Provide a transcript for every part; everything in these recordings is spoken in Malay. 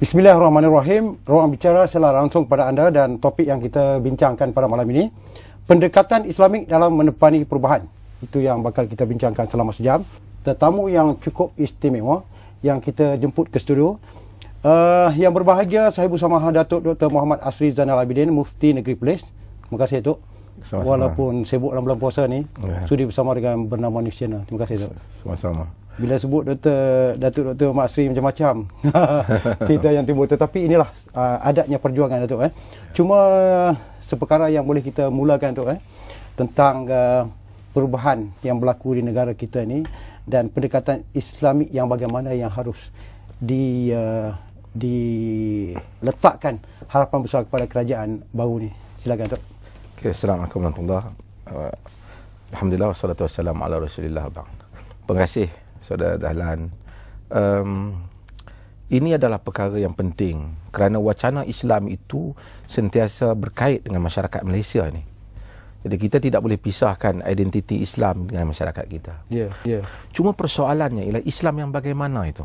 Bismillahirrahmanirrahim. Ruang bicara saya langsung kepada anda dan topik yang kita bincangkan pada malam ini. Pendekatan Islamik dalam menepani perubahan. Itu yang bakal kita bincangkan selama sejam. Tetamu yang cukup istimewa yang kita jemput ke studio. Uh, yang berbahagia, Sahibu Samaha Datuk Dr. Muhammad Asri Zainal Abidin, Mufti Negeri Perlis. Terima kasih, Tok. Walaupun sibuk dalam bulan puasa ni, yeah. sudi bersama dengan Bernama Nusyana. Terima kasih, Tok. Sama-sama bila sebut doktor Datuk Doktor Mak Sri macam-macam cerita yang timbul tetapi inilah uh, adatnya perjuangan Datuk eh. Cuma seperkara yang boleh kita mulakan Datuk eh tentang uh, perubahan yang berlaku di negara kita ni dan pendekatan Islamik yang bagaimana yang harus di uh, diletakkan harapan besar kepada kerajaan baru ni. Silakan Datuk. Okay, Assalamualaikum warahmatullahi uh, Alhamdulillah wassalatu wassalamu ala Rasulillah bang. Terima Saudara Dahlan. Um, ini adalah perkara yang penting kerana wacana Islam itu sentiasa berkait dengan masyarakat Malaysia ini. Jadi kita tidak boleh pisahkan identiti Islam dengan masyarakat kita. Yeah, yeah. Cuma persoalannya ialah Islam yang bagaimana itu.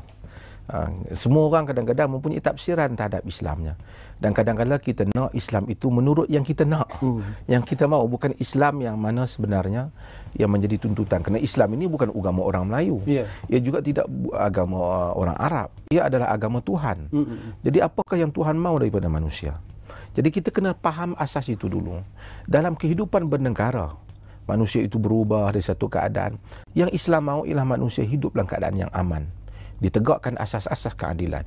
Uh, semua orang kadang-kadang mempunyai tafsiran terhadap Islamnya dan kadang-kadang kita nak Islam itu menurut yang kita nak hmm. yang kita mahu bukan Islam yang mana sebenarnya yang menjadi tuntutan kerana Islam ini bukan agama orang Melayu yeah. ia juga tidak agama uh, orang Arab ia adalah agama Tuhan hmm. hmm, hmm. jadi apakah yang Tuhan mahu daripada manusia jadi kita kena faham asas itu dulu dalam kehidupan bernegara manusia itu berubah dari satu keadaan yang Islam mahu ialah manusia hidup dalam keadaan yang aman ditegakkan asas-asas keadilan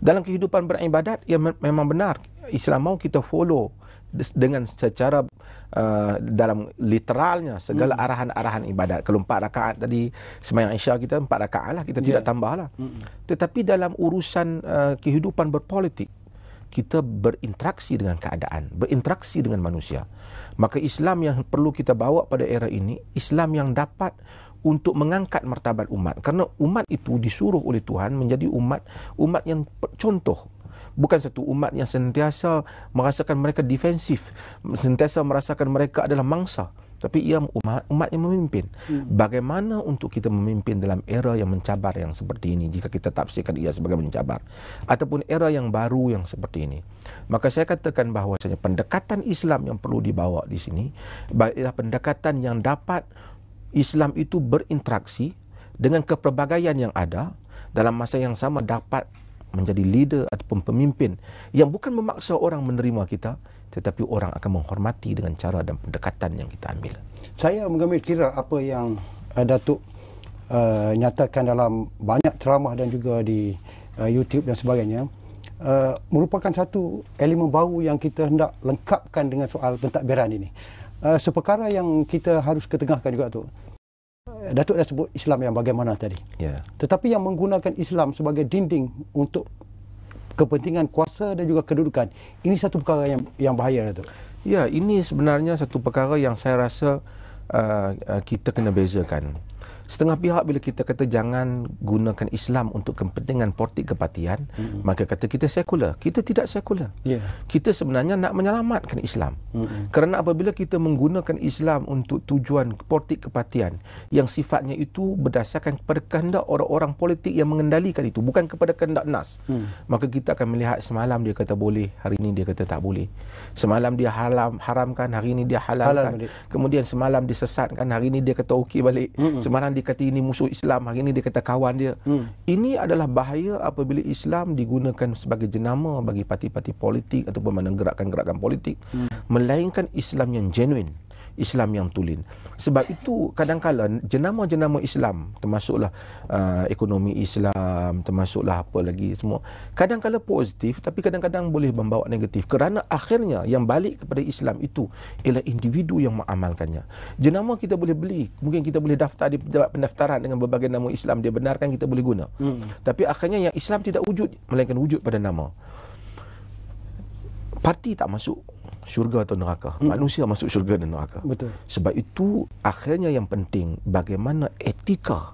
dalam kehidupan beribadat, ia ya, memang benar. Islam mahu kita follow dengan secara uh, dalam literalnya segala hmm. arahan-arahan ibadat. Kalau empat rakaat tadi, semayang isya kita empat rakaat lah. Kita yeah. tidak ya. tambah lah. mm Tetapi dalam urusan uh, kehidupan berpolitik, kita berinteraksi dengan keadaan, berinteraksi dengan manusia. Maka Islam yang perlu kita bawa pada era ini, Islam yang dapat untuk mengangkat martabat umat kerana umat itu disuruh oleh Tuhan menjadi umat umat yang contoh bukan satu umat yang sentiasa merasakan mereka defensif sentiasa merasakan mereka adalah mangsa tapi ia umat umat yang memimpin hmm. bagaimana untuk kita memimpin dalam era yang mencabar yang seperti ini jika kita tafsirkan ia sebagai mencabar ataupun era yang baru yang seperti ini maka saya katakan bahawa pendekatan Islam yang perlu dibawa di sini ialah pendekatan yang dapat Islam itu berinteraksi dengan kepelbagaian yang ada dalam masa yang sama dapat menjadi leader ataupun pemimpin yang bukan memaksa orang menerima kita tetapi orang akan menghormati dengan cara dan pendekatan yang kita ambil. Saya mengambil kira apa yang uh, Datuk uh, nyatakan dalam banyak ceramah dan juga di uh, YouTube dan sebagainya uh, merupakan satu elemen baru yang kita hendak lengkapkan dengan soal pentadbiran ini uh, seperkara yang kita harus ketengahkan juga tu. Eh, Datuk dah sebut Islam yang bagaimana tadi. Yeah. Tetapi yang menggunakan Islam sebagai dinding untuk kepentingan kuasa dan juga kedudukan, ini satu perkara yang yang bahaya tu. Ya, yeah, ini sebenarnya satu perkara yang saya rasa uh, kita kena bezakan setengah pihak bila kita kata jangan gunakan Islam untuk kepentingan politik kepartian mm-hmm. maka kata kita sekular kita tidak sekular yeah. kita sebenarnya nak menyelamatkan Islam mm-hmm. kerana apabila kita menggunakan Islam untuk tujuan politik kepartian yang sifatnya itu berdasarkan kepada kehendak orang-orang politik yang mengendalikan itu bukan kepada kehendak nas mm. maka kita akan melihat semalam dia kata boleh hari ini dia kata tak boleh semalam dia haram haramkan hari ini dia halalkan halal kemudian semalam disesatkan hari ini dia kata okey balik mm-hmm. semalam dia dia kata ini musuh Islam, hari ini dia kata kawan dia. Hmm. Ini adalah bahaya apabila Islam digunakan sebagai jenama bagi parti-parti politik ataupun mana gerakan-gerakan politik. Hmm. Melainkan Islam yang genuine. Islam yang tulen. Sebab itu kadang-kala jenama-jenama Islam termasuklah uh, ekonomi Islam, termasuklah apa lagi semua. Kadang-kala positif tapi kadang-kadang boleh membawa negatif kerana akhirnya yang balik kepada Islam itu ialah individu yang mengamalkannya. Jenama kita boleh beli, mungkin kita boleh daftar di pejabat pendaftaran dengan berbagai nama Islam dia benarkan kita boleh guna. Hmm. Tapi akhirnya yang Islam tidak wujud melainkan wujud pada nama. Parti tak masuk syurga atau neraka. Hmm. Manusia masuk syurga dan neraka. Betul. Sebab itu akhirnya yang penting bagaimana etika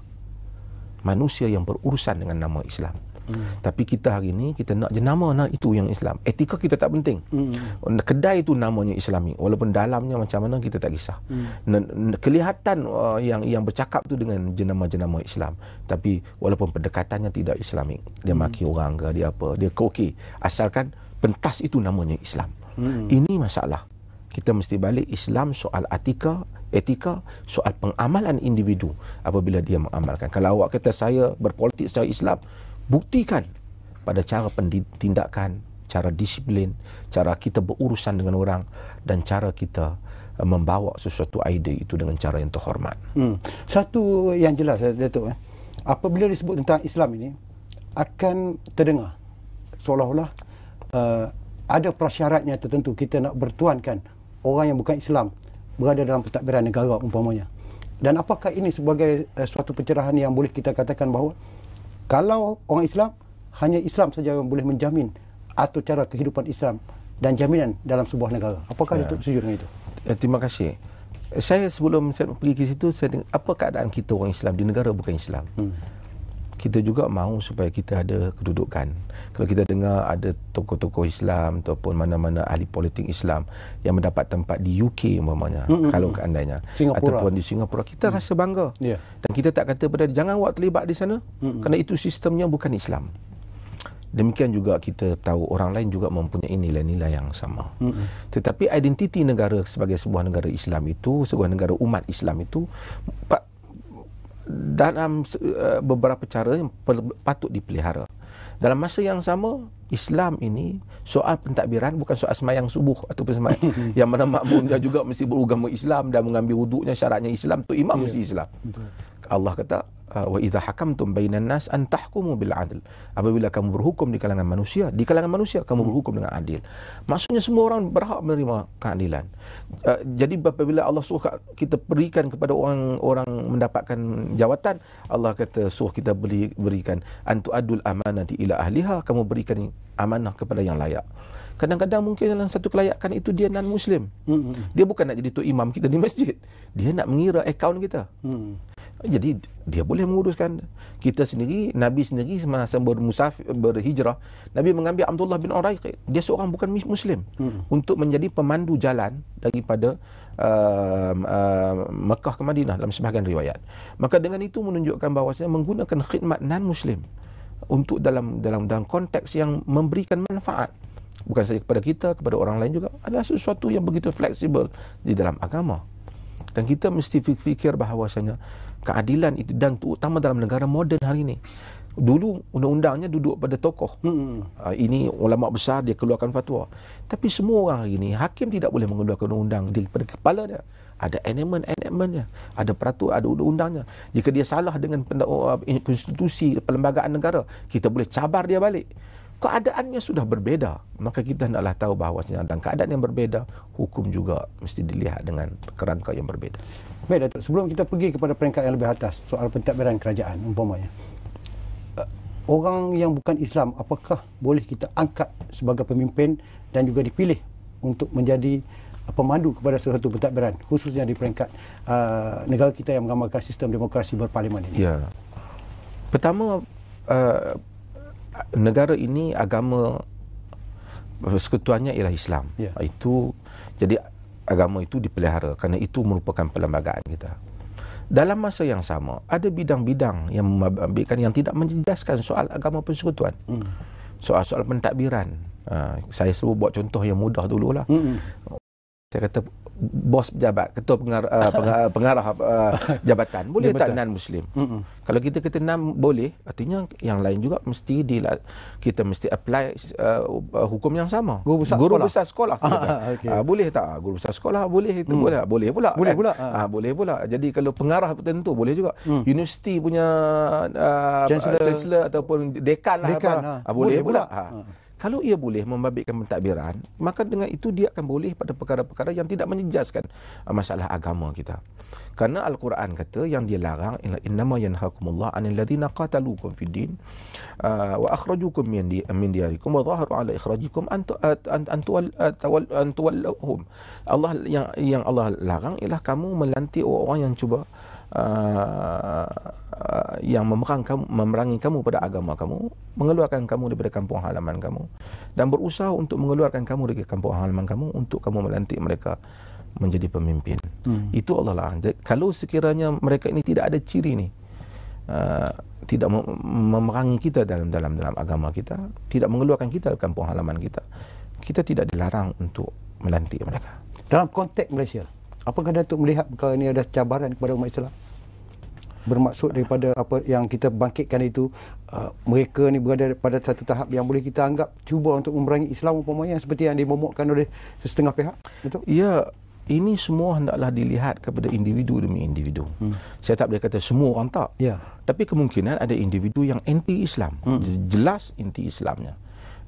manusia yang berurusan dengan nama Islam. Hmm. Tapi kita hari ini kita nak jenama nak itu yang Islam. Etika kita tak penting. Hmm. Kedai itu namanya Islami walaupun dalamnya macam mana kita tak kisah. Hmm. Kelihatan uh, yang yang bercakap tu dengan jenama-jenama Islam. Tapi walaupun pendekatannya tidak Islami, dia hmm. maki orang ke dia apa, dia okey asalkan pentas itu namanya Islam. Hmm. Ini masalah. Kita mesti balik Islam soal etika, etika soal pengamalan individu apabila dia mengamalkan. Kalau awak kata saya berpolitik secara Islam, buktikan pada cara tindakan cara disiplin, cara kita berurusan dengan orang dan cara kita uh, membawa sesuatu idea itu dengan cara yang terhormat. Hmm. Satu yang jelas eh, Datuk eh. Apabila disebut tentang Islam ini akan terdengar seolah-olah uh, ada prasyaratnya tertentu kita nak bertuankan orang yang bukan Islam berada dalam pentadbiran negara umpamanya. Dan apakah ini sebagai eh, suatu pencerahan yang boleh kita katakan bahawa kalau orang Islam, hanya Islam saja yang boleh menjamin atau cara kehidupan Islam dan jaminan dalam sebuah negara. Apakah ya. itu setuju dengan itu? Eh, terima kasih. Eh, saya sebelum saya pergi ke situ, saya tengok apa keadaan kita orang Islam di negara bukan Islam. Hmm kita juga mahu supaya kita ada kedudukan. Kalau kita dengar ada tokoh-tokoh Islam ataupun mana-mana ahli politik Islam yang mendapat tempat di UK umpamanya, hmm, kalau keandainya Singapura. ataupun di Singapura, kita hmm. rasa bangga. Yeah. Dan kita tak kata pada jangan awak terlibat di sana hmm, kerana itu sistemnya bukan Islam. Demikian juga kita tahu orang lain juga mempunyai nilai-nilai yang sama. Mm-hmm. Tetapi identiti negara sebagai sebuah negara Islam itu, sebuah negara umat Islam itu dalam eh, beberapa cara yang patut dipelihara. Dalam masa yang sama, Islam ini soal pentadbiran bukan soal semayang subuh atau semayang yang mana makmumnya juga mesti berugama Islam dan mengambil wuduknya syaratnya Islam tu imam yeah. mesti Islam. Betul. Allah kata ah, wa idza hakamtum bainan nas an tahkumu bil adl apabila kamu berhukum di kalangan manusia di kalangan manusia kamu hmm. berhukum dengan adil maksudnya semua orang berhak menerima keadilan uh, jadi apabila Allah suruh kita berikan kepada orang orang mendapatkan jawatan Allah kata suruh kita beri, berikan antu adul amanati ila ahliha kamu berikan amanah kepada yang layak Kadang-kadang mungkin dalam satu kelayakan itu dia non-Muslim. Hmm, hmm, dia bukan nak jadi tu imam kita di masjid. Dia nak mengira akaun kita. Jadi dia boleh menguruskan kita sendiri Nabi sendiri semasa bermusafir berhijrah Nabi mengambil Abdullah bin Uraiq dia seorang bukan muslim hmm. untuk menjadi pemandu jalan daripada uh, uh, Mekah ke Madinah dalam sebahagian riwayat maka dengan itu menunjukkan bahawa bahawasanya menggunakan khidmat non muslim untuk dalam dalam dalam konteks yang memberikan manfaat bukan saja kepada kita kepada orang lain juga adalah sesuatu yang begitu fleksibel di dalam agama dan kita mesti fikir bahawasanya keadilan itu dan terutama dalam negara moden hari ini. Dulu undang-undangnya duduk pada tokoh. Hmm. Uh, ini ulama besar dia keluarkan fatwa. Tapi semua orang hari ini hakim tidak boleh mengeluarkan undang-undang daripada kepala dia. Ada enemen-enemennya, ada peraturan, ada undang-undangnya. Jika dia salah dengan konstitusi oh, ah, perlembagaan negara, kita boleh cabar dia balik keadaannya sudah berbeza maka kita hendaklah tahu bahawa dalam keadaan yang berbeza hukum juga mesti dilihat dengan kerangka yang berbeza baik Datuk sebelum kita pergi kepada peringkat yang lebih atas soal pentadbiran kerajaan umpamanya uh, orang yang bukan Islam apakah boleh kita angkat sebagai pemimpin dan juga dipilih untuk menjadi eh, pemandu kepada sesuatu pentadbiran khususnya di peringkat uh, negara kita yang menggambarkan sistem demokrasi berparlimen ini ya pertama uh, negara ini agama persekutuannya ialah Islam. Yeah. Itu jadi agama itu dipelihara kerana itu merupakan perlembagaan kita. Dalam masa yang sama, ada bidang-bidang yang membabitkan yang tidak menjelaskan soal agama persekutuan. Mm. Soal-soal pentadbiran. Uh, saya selalu buat contoh yang mudah dululah. Mm-hmm. Saya kata bos pejabat, ketua pengarah, uh, pengarah, pengarah uh, jabatan, boleh tak non-Muslim? Mm -mm. Kalau kita kata non boleh, artinya yang lain juga mesti di, kita mesti apply uh, hukum yang sama. Guru besar guru sekolah? Besar sekolah ah, okay. uh, ah, boleh tak? Guru besar sekolah boleh. Itu mm. boleh, boleh pula. Boleh, kan? pula. Uh, boleh pula. Jadi kalau pengarah tertentu boleh juga. Mm. Universiti punya uh, chancellor. chancellor ataupun dekan, lah, dekan lah, apa, ha. uh, boleh, boleh pula. pula. Ha kalau ia boleh membabitkan pentadbiran maka dengan itu dia akan boleh pada perkara-perkara yang tidak menjejaskan ah, masalah agama kita Karena al-Quran kata yang dia larang ma yanhaqumullah anil ladina qatalukum fid din ah, wa akhrajukum min min diyarikum wa zaharu ala ikhrajikum an tawal an tuwallahum Allah yang yang Allah larang ialah kamu melantik orang-orang yang cuba ah, Uh, yang memerang kamu, memerangi kamu pada agama kamu, mengeluarkan kamu daripada kampung halaman kamu dan berusaha untuk mengeluarkan kamu dari kampung halaman kamu untuk kamu melantik mereka menjadi pemimpin. Hmm. Itu Allah lah. Kalau sekiranya mereka ini tidak ada ciri ni, uh, tidak memerangi kita dalam dalam dalam agama kita, tidak mengeluarkan kita dari kampung halaman kita, kita tidak dilarang untuk melantik mereka. Dalam konteks Malaysia, apakah Datuk melihat perkara ini ada cabaran kepada umat Islam? bermaksud daripada apa yang kita bangkitkan itu uh, mereka ni berada pada satu tahap yang boleh kita anggap cuba untuk memerangi Islam umpamanya seperti yang dimomokkan oleh setengah pihak betul ya ini semua hendaklah dilihat kepada individu demi individu. Hmm. Saya tak boleh kata semua orang tak. Ya. Tapi kemungkinan ada individu yang anti Islam. Hmm. Jelas anti Islamnya.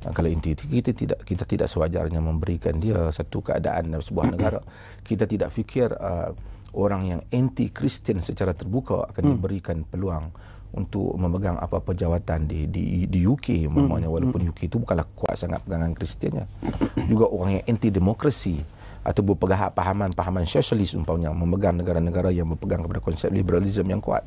Dan kalau anti kita tidak kita tidak sewajarnya memberikan dia satu keadaan dalam sebuah negara. kita tidak fikir uh, orang yang anti-Kristian secara terbuka akan hmm. diberikan peluang untuk memegang apa-apa jawatan di di di UK memangnya hmm. walaupun UK itu bukanlah kuat sangat pegangan Kristiannya. Juga orang yang anti-demokrasi atau berpegang pahaman-pahaman sosialis umpamanya memegang negara-negara yang berpegang kepada konsep liberalisme yang kuat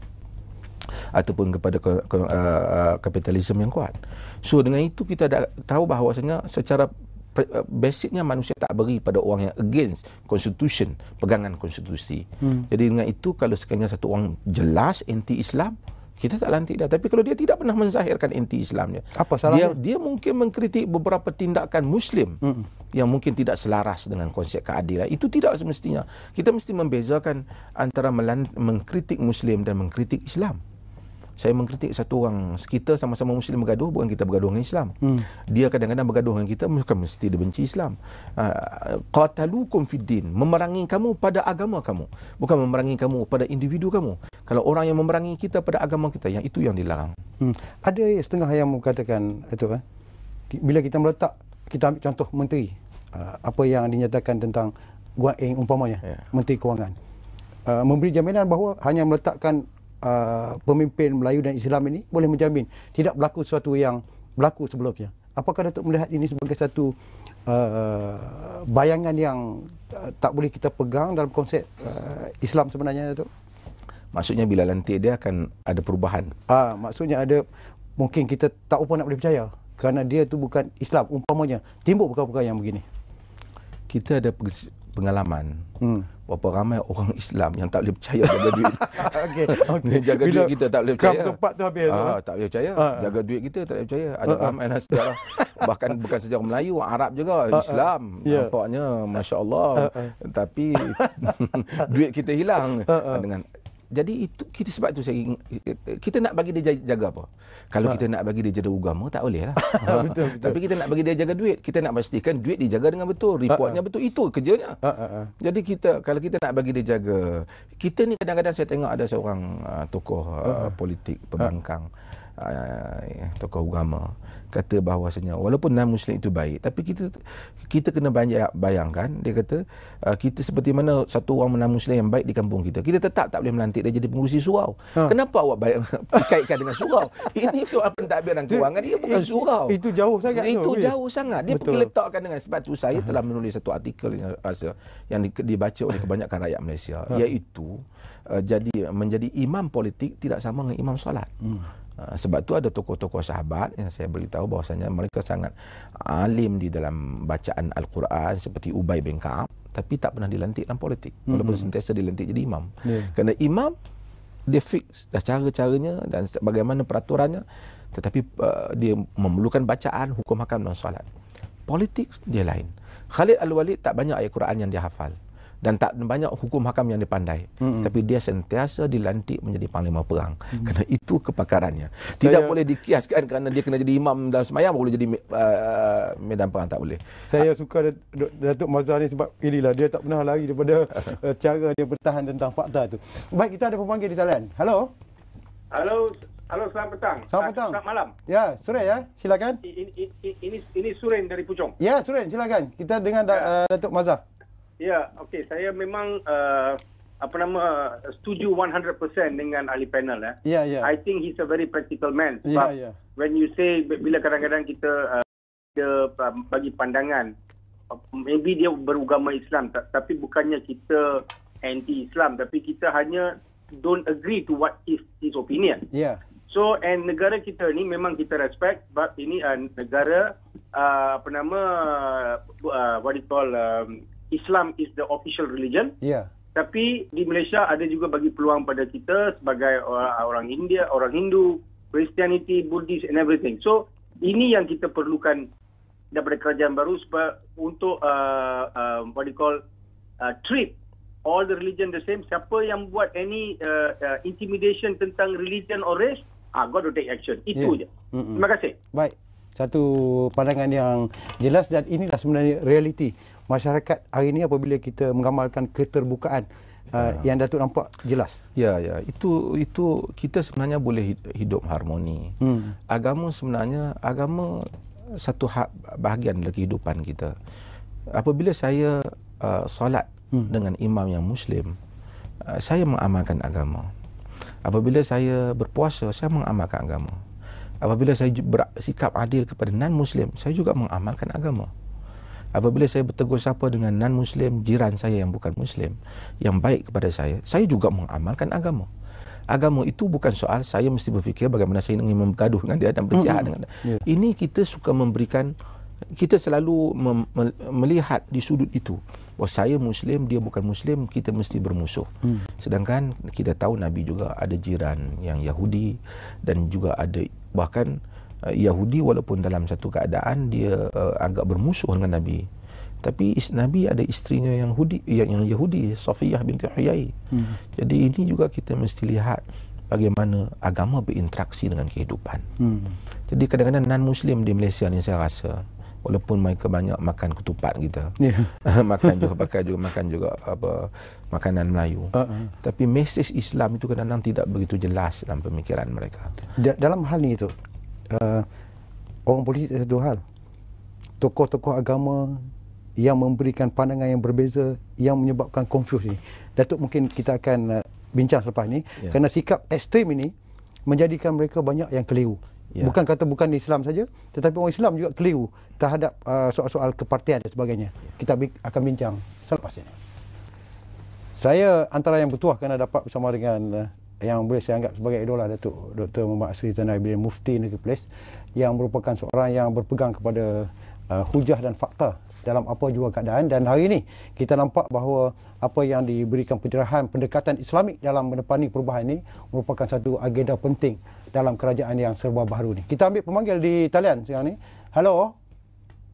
ataupun kepada ke, ke, uh, uh kapitalisme yang kuat. So dengan itu kita dah tahu bahawasanya secara Uh, basicnya manusia tak beri pada orang yang against constitution pegangan konstitusi hmm. jadi dengan itu kalau sekiranya satu orang jelas anti Islam kita tak lantik dia tapi kalau dia tidak pernah menzahirkan anti Islamnya apa salahnya dia, dia mungkin mengkritik beberapa tindakan muslim hmm. yang mungkin tidak selaras dengan konsep keadilan itu tidak semestinya kita mesti membezakan antara mengkritik muslim dan mengkritik Islam saya mengkritik satu orang kita sama-sama muslim bergaduh bukan kita bergaduh dengan Islam. Hmm. Dia kadang-kadang bergaduh dengan kita bukan mesti dia benci Islam. Ah, qatalukum fid din, memerangi kamu pada agama kamu, bukan memerangi kamu pada individu kamu. Kalau orang yang memerangi kita pada agama kita, yang itu yang dilarang. Hmm. Ada setengah yang mengatakan itu eh. Bila kita meletak kita ambil contoh menteri ah, apa yang dinyatakan tentang Guaeng eh, umpamanya yeah. menteri kewangan uh, memberi jaminan bahawa hanya meletakkan uh, pemimpin Melayu dan Islam ini boleh menjamin tidak berlaku sesuatu yang berlaku sebelumnya. Apakah Datuk melihat ini sebagai satu uh, bayangan yang uh, tak boleh kita pegang dalam konsep uh, Islam sebenarnya Datuk? Maksudnya bila nanti dia akan ada perubahan. Ah, maksudnya ada mungkin kita tak upah nak boleh percaya kerana dia tu bukan Islam umpamanya. timbuk perkara-perkara yang begini. Kita ada pengalaman hmm. berapa ramai orang Islam yang tak boleh percaya jaga duit. okay. Okay. jaga Bila duit kita tak boleh percaya. tempat tu habis. Ah, tu. Eh? tak boleh percaya. Uh. Jaga duit kita tak boleh percaya. Ada uh. ramai nasib lah. Bahkan bukan saja Melayu, Arab juga. Uh, Islam. Uh, ya. yeah. Nampaknya, Masya Allah. Uh, Tapi, duit kita hilang. Uh, Dengan jadi itu kita sebab tu saya kita nak bagi dia jaga apa? Kalau ha. kita nak bagi dia jaga agama tak boleh lah. Ha, ha. betul, betul. Tapi kita nak bagi dia jaga duit. Kita nak pastikan duit dijaga dengan betul, ha, reportnya ha, betul. Itu kerjanya. Ha, ha, ha. Jadi kita kalau kita nak bagi dia jaga, kita ni kadang-kadang saya tengok ada seorang uh, tokoh uh, ha. politik pembangkang. Ha uh, tokoh agama kata bahawasanya walaupun nama muslim itu baik tapi kita kita kena banyak bayangkan dia kata uh, kita seperti mana satu orang nama muslim yang baik di kampung kita kita tetap tak boleh melantik dia jadi pengurusi surau ha. kenapa awak baik kaitkan dengan surau ini soal pentadbiran kewangan dia bukan surau itu jauh sangat itu tu, jauh sangat dia pergi letakkan dengan sebab tu saya telah menulis satu artikel yang rasa yang dibaca oleh kebanyakan rakyat Malaysia ha. iaitu uh, jadi menjadi imam politik tidak sama dengan imam solat hmm. Ah, sebab tu ada tokoh-tokoh sahabat yang saya beritahu bahawasanya mereka sangat alim di dalam bacaan Al-Quran seperti Ubay bin Ka'ab tapi tak pernah dilantik dalam politik walaupun mm-hmm. sentiasa dilantik jadi imam yeah. kerana imam dia fix dah cara-caranya dan bagaimana peraturannya tetapi uh, dia memerlukan bacaan hukum hakam dan solat politik dia lain Khalid Al-Walid tak banyak ayat Quran yang dia hafal dan tak banyak hukum hakam yang dipandai mm-hmm. tapi dia sentiasa dilantik menjadi panglima perang mm-hmm. kerana itu kepakarannya tidak boleh dikiaskan kerana dia kena jadi imam dalam semayang boleh jadi uh, medan perang tak boleh saya A- suka Datuk Mazhar ni sebab inilah dia tak pernah lari daripada uh, cara dia bertahan tentang fakta tu baik kita ada pemanggil di talian Hello. Hello. Hello selamat petang selamat petang selamat malam ya Suren ya silakan ini ini ini, Suren dari Pujong ya Suren silakan kita dengan ya. Eh, Datuk Mazhar Ya, okey. Saya memang uh, apa nama uh, setuju 100% dengan ahli panel. Eh. Ya, ya. I think he's a very practical man. Ya, Sebab ya, ya. When you say bila kadang-kadang kita uh, dia bagi pandangan, maybe dia beragama Islam, tapi bukannya kita anti Islam, tapi kita hanya don't agree to what is his opinion. Yeah. So and negara kita ni memang kita respect but ini uh, negara uh, apa nama uh, what it call um, Islam is the official religion. Yeah. Tapi di Malaysia ada juga bagi peluang pada kita sebagai orang India, orang Hindu, Christianity, Buddhist and everything. So ini yang kita perlukan daripada kerajaan baru supaya untuk uh, uh, what you call uh, treat all the religion the same. Siapa yang buat any uh, uh, intimidation tentang religion or race, ah got to take action. Itu yeah. je. Mm-mm. Terima kasih. Baik. Satu pandangan yang jelas dan inilah sebenarnya realiti masyarakat hari ini apabila kita mengamalkan keterbukaan uh, ya. uh, yang datuk nampak jelas. Ya ya itu itu kita sebenarnya boleh hidup harmoni. Hmm. Agama sebenarnya agama satu hak bahagian dalam kehidupan kita. Apabila saya uh, solat hmm. dengan imam yang muslim uh, saya mengamalkan agama. Apabila saya berpuasa, saya mengamalkan agama. Apabila saya bersikap adil kepada non-Muslim, saya juga mengamalkan agama apabila saya bertegur sapa dengan non-Muslim, jiran saya yang bukan Muslim, yang baik kepada saya, saya juga mengamalkan agama. Agama itu bukan soal saya mesti berfikir bagaimana saya ingin bergaduh dengan dia dan berjahat mm-hmm. dengan dia. Yeah. Ini kita suka memberikan, kita selalu mem, melihat di sudut itu. Bahawa oh, saya Muslim, dia bukan Muslim, kita mesti bermusuh. Mm. Sedangkan kita tahu Nabi juga ada jiran yang Yahudi dan juga ada bahkan... Eh, Yahudi walaupun dalam satu keadaan dia uh, agak bermusuh dengan Nabi. Tapi Nabi ada istrinya yang Yahudi, yang, yang Yahudi, Safiyah binti Huyai. Hmm. Jadi ini juga kita mesti lihat bagaimana agama berinteraksi dengan kehidupan. Hmm. Jadi kadang-kadang non-Muslim di Malaysia ni saya rasa, walaupun mereka banyak makan ketupat kita, yeah. makan juga pakai juga makan juga apa makanan Melayu. Uh-uh. Tapi mesej Islam itu kadang-kadang tidak begitu jelas dalam pemikiran mereka. Da- dalam hal ini itu, uh, orang politik ada eh, dua hal. Tokoh-tokoh agama yang memberikan pandangan yang berbeza yang menyebabkan confuse ini. Datuk mungkin kita akan uh, bincang selepas ini. Yeah. Kerana sikap ekstrem ini menjadikan mereka banyak yang keliru. Yeah. Bukan kata bukan Islam saja, tetapi orang Islam juga keliru terhadap uh, soal-soal kepartian dan sebagainya. Yeah. Kita akan bincang selepas ini. Saya antara yang bertuah kerana dapat bersama dengan uh, yang boleh saya anggap sebagai idola Datuk Dr. Muhammad Asri Zainal Abidin Mufti Negeri Perlis yang merupakan seorang yang berpegang kepada uh, hujah dan fakta dalam apa juga keadaan dan hari ini kita nampak bahawa apa yang diberikan pencerahan pendekatan Islamik dalam menepani perubahan ini merupakan satu agenda penting dalam kerajaan yang serba baru ini. Kita ambil pemanggil di talian sekarang ini. Hello. Hello.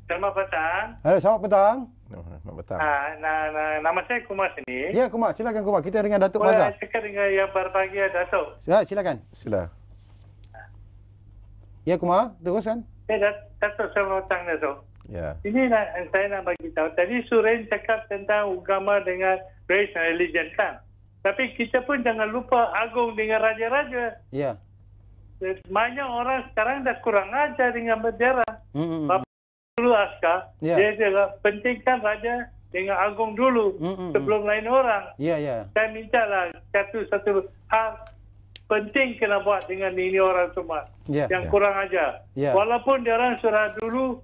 Selamat petang. Hello, eh, selamat petang. Oh, selamat petang. Ha, na, na, nama saya Kumar sini. Ya, Kumar. Silakan Kumar. Kita dengan Datuk Bazar. Boleh cakap dengan yang berbahagia ya, Datuk. Sila, ya, silakan. Sila. Ya, Kumar. Teruskan. Ya, Dat Datuk. Selamat petang, Datuk. Ya. Ini nak, saya nak bagi tahu. Tadi Suren cakap tentang agama dengan race and religion. Kan? Tapi kita pun jangan lupa agung dengan raja-raja. Ya. Banyak orang sekarang dah kurang ajar dengan bendera. Mm -hmm. hmm, hmm dulu askar yeah. dia adalah pentingkan raja dengan agung dulu mm mm sebelum lain orang yeah, yeah. saya minta lah satu satu hal penting kena buat dengan ini orang semua yeah, yang yeah. kurang aja yeah. walaupun dia orang sudah dulu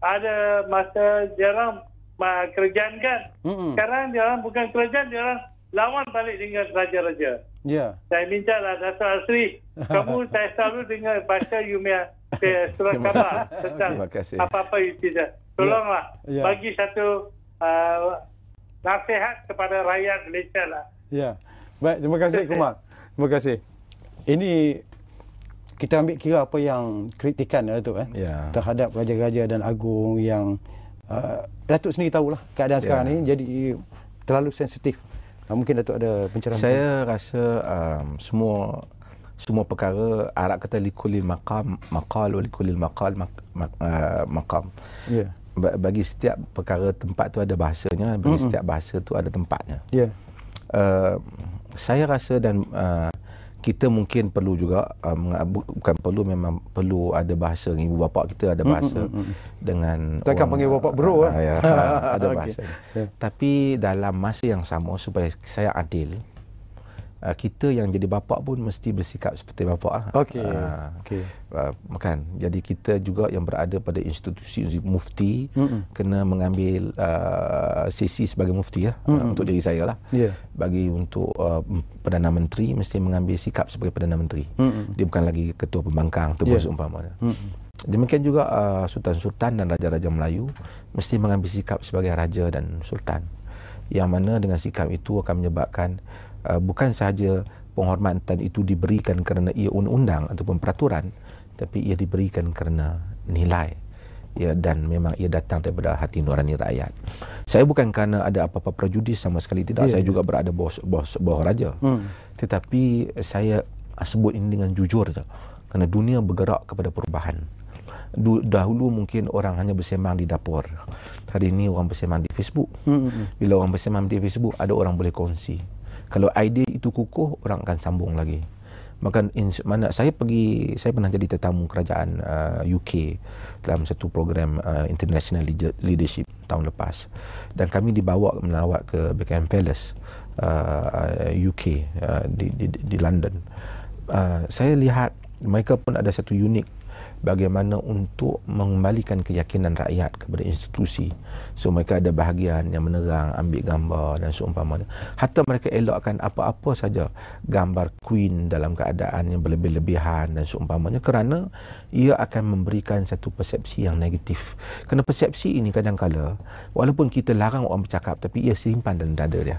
ada masa orang kerjaan kan Mm-mm. sekarang dia orang bukan kerjaan dia orang lawan balik dengan raja-raja yeah. saya minta lah Dato' Asri kamu saya selalu dengar baca you punya Ya, sudah Terima kasih. Apa-apa itu ya. Tolonglah ya. bagi satu uh, nasihat kepada rakyat Malaysia lah. Ya. Baik, terima kasih Kuma, Terima kasih. Ini kita ambil kira apa yang kritikan lah tu eh ya. terhadap raja-raja dan agung yang uh, Datuk sendiri tahulah keadaan ya. sekarang ni jadi terlalu sensitif. Mungkin Datuk ada pencerahan. Saya itu. rasa um, semua semua perkara Arab kata likulil maqam maqal wa likulil maqal uh, maqam. Ya. Yeah. Bagi setiap perkara tempat tu ada bahasanya, bagi mm-hmm. setiap bahasa tu ada tempatnya. Ya. Yeah. Uh, saya rasa dan uh, kita mungkin perlu juga uh, bukan perlu memang perlu ada bahasa ibu bapa kita ada bahasa mm-hmm. dengan Takkan orang, panggil bapa bro uh, kan? ya, ha, ada bahasa. Okay. Yeah. Tapi dalam masa yang sama supaya saya adil. Ah, kita yang jadi bapa pun mesti bersikap seperti bapa lah. Okey. Uh, ah, okay. uh, ah, makan. Jadi kita juga yang berada pada institusi mufti Mm-mm. kena mengambil uh, sesi sebagai mufti lah, uh, untuk diri saya lah. Yeah. Bagi untuk uh, Perdana Menteri mesti mengambil sikap sebagai Perdana Menteri. Mm-mm. Dia bukan lagi ketua pembangkang atau yeah. Ya. seumpamanya. Demikian juga uh, sultan-sultan dan raja-raja Melayu mesti mengambil sikap sebagai raja dan sultan. Yang mana dengan sikap itu akan menyebabkan uh, bukan sahaja penghormatan itu diberikan kerana ia undang-undang ataupun peraturan tapi ia diberikan kerana nilai ya dan memang ia datang daripada hati nurani rakyat. Saya bukan kerana ada apa-apa prejudis sama sekali tidak. Ya, saya ya. juga berada bos bos bawah raja. Hmm. Tetapi saya sebut ini dengan jujur saja. Kerana dunia bergerak kepada perubahan. Dahulu mungkin orang hanya bersemang di dapur. Hari ini orang bersemang di Facebook. Hmm. hmm, hmm. Bila orang bersemang di Facebook ada orang boleh kongsi kalau idea itu kukuh orang akan sambung lagi maka mana saya pergi saya pernah jadi tetamu kerajaan uh, UK dalam satu program uh, international leadership tahun lepas dan kami dibawa melawat ke Buckingham Palace uh, UK uh, di, di di London uh, saya lihat mereka pun ada satu unik bagaimana untuk mengembalikan keyakinan rakyat kepada institusi. So mereka ada bahagian yang menerang, ambil gambar dan seumpamanya. Hatta mereka elakkan apa-apa saja gambar queen dalam keadaan yang berlebih-lebihan dan seumpamanya kerana ia akan memberikan satu persepsi yang negatif. Kerana persepsi ini kadangkala walaupun kita larang orang bercakap tapi ia simpan dalam dada dia.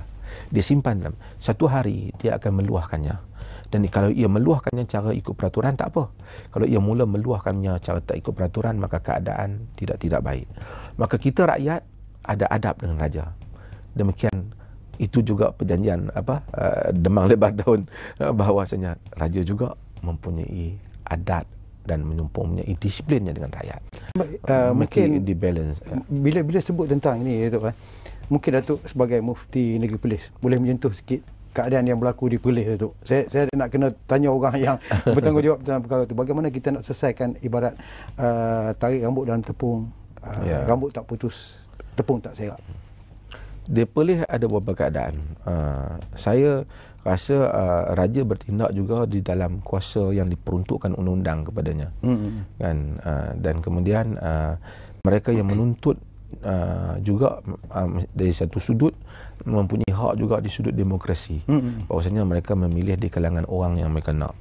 Dia simpan dalam satu hari dia akan meluahkannya dan kalau ia meluahkannya cara ikut peraturan tak apa kalau ia mula meluahkannya cara tak ikut peraturan maka keadaan tidak tidak baik maka kita rakyat ada adab dengan raja demikian itu juga perjanjian apa uh, demang lebar daun uh, eh, bahawasanya raja juga mempunyai adat dan menyumpungnya disiplinnya dengan rakyat uh, mungkin di balance bila-bila ya. sebut tentang ini ya tuan mungkin Datuk sebagai mufti negeri Perlis boleh menyentuh sikit keadaan yang berlaku di Perlis itu. Saya saya nak kena tanya orang yang bertanggungjawab tentang perkara itu. Bagaimana kita nak selesaikan ibarat uh, tarik rambut dalam tepung, uh, yeah. rambut tak putus, tepung tak serap. Di Perlis ada beberapa keadaan. Uh, saya rasa uh, raja bertindak juga di dalam kuasa yang diperuntukkan undang-undang kepadanya. Mm-hmm. Kan uh, dan kemudian uh, mereka yang menuntut uh, juga uh, dari satu sudut mempunyai hak juga di sudut demokrasi. Mm-hmm. Bahawasanya mereka memilih di kalangan orang yang mereka nak.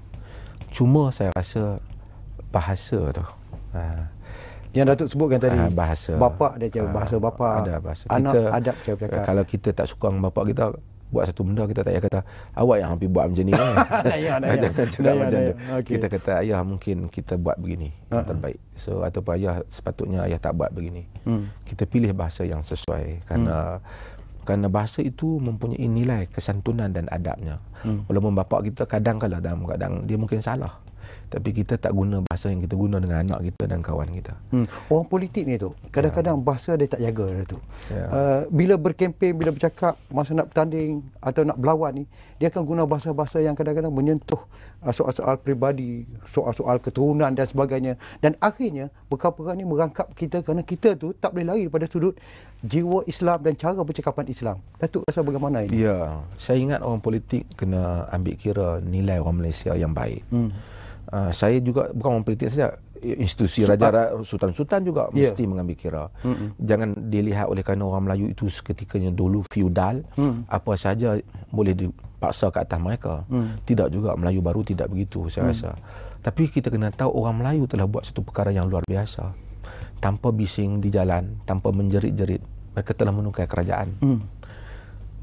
Cuma saya rasa bahasa tu. Ha. Yang Datuk sebutkan tadi. Ha, bahasa. Bapa dia cakap ah, bahasa bapa. Ada bahasa. Anak kita, adab cakap cakap. Kalau kita tak suka dengan bapa kita, buat satu benda kita tak payah kata awak yang hampir buat macam ni kan. Kita kata ayah mungkin kita buat begini yang uh-huh. terbaik. So ataupun ayah sepatutnya ayah tak buat begini. Hmm. Kita pilih bahasa yang sesuai kerana hmm kerana bahasa itu mempunyai nilai kesantunan dan adabnya. Hmm. Walaupun bapa kita kadang-kadang dalam keadaan dia mungkin salah tapi kita tak guna bahasa yang kita guna dengan anak kita dan kawan kita. Hmm. Orang politik ni tu, kadang-kadang yeah. bahasa dia tak jaga tu. Yeah. Ya. Uh, bila berkempen, bila bercakap, masa nak bertanding atau nak berlawan ni, dia akan guna bahasa-bahasa yang kadang-kadang menyentuh eh, soal-soal peribadi, soal-soal keturunan dan sebagainya. Dan akhirnya, perkara-perkara ni merangkap kita kerana kita tu tak boleh lari daripada sudut jiwa Islam dan cara percakapan Islam. Datuk rasa bagaimana ini? Ya, yeah. saya ingat orang politik kena ambil kira nilai orang Malaysia yang baik. Hmm uh, saya juga bukan mempolitik saja institusi Sultan. raja sultan-sultan juga yeah. mesti mengambil kira. Mm-hmm. Jangan dilihat oleh kerana orang Melayu itu seketikanya dulu feudal mm. apa saja boleh dipaksa ke atas mereka. Mm. Tidak juga Melayu baru tidak begitu saya mm. rasa. Tapi kita kena tahu orang Melayu telah buat satu perkara yang luar biasa. Tanpa bising di jalan, tanpa menjerit-jerit, mereka telah menukar kerajaan. Mm.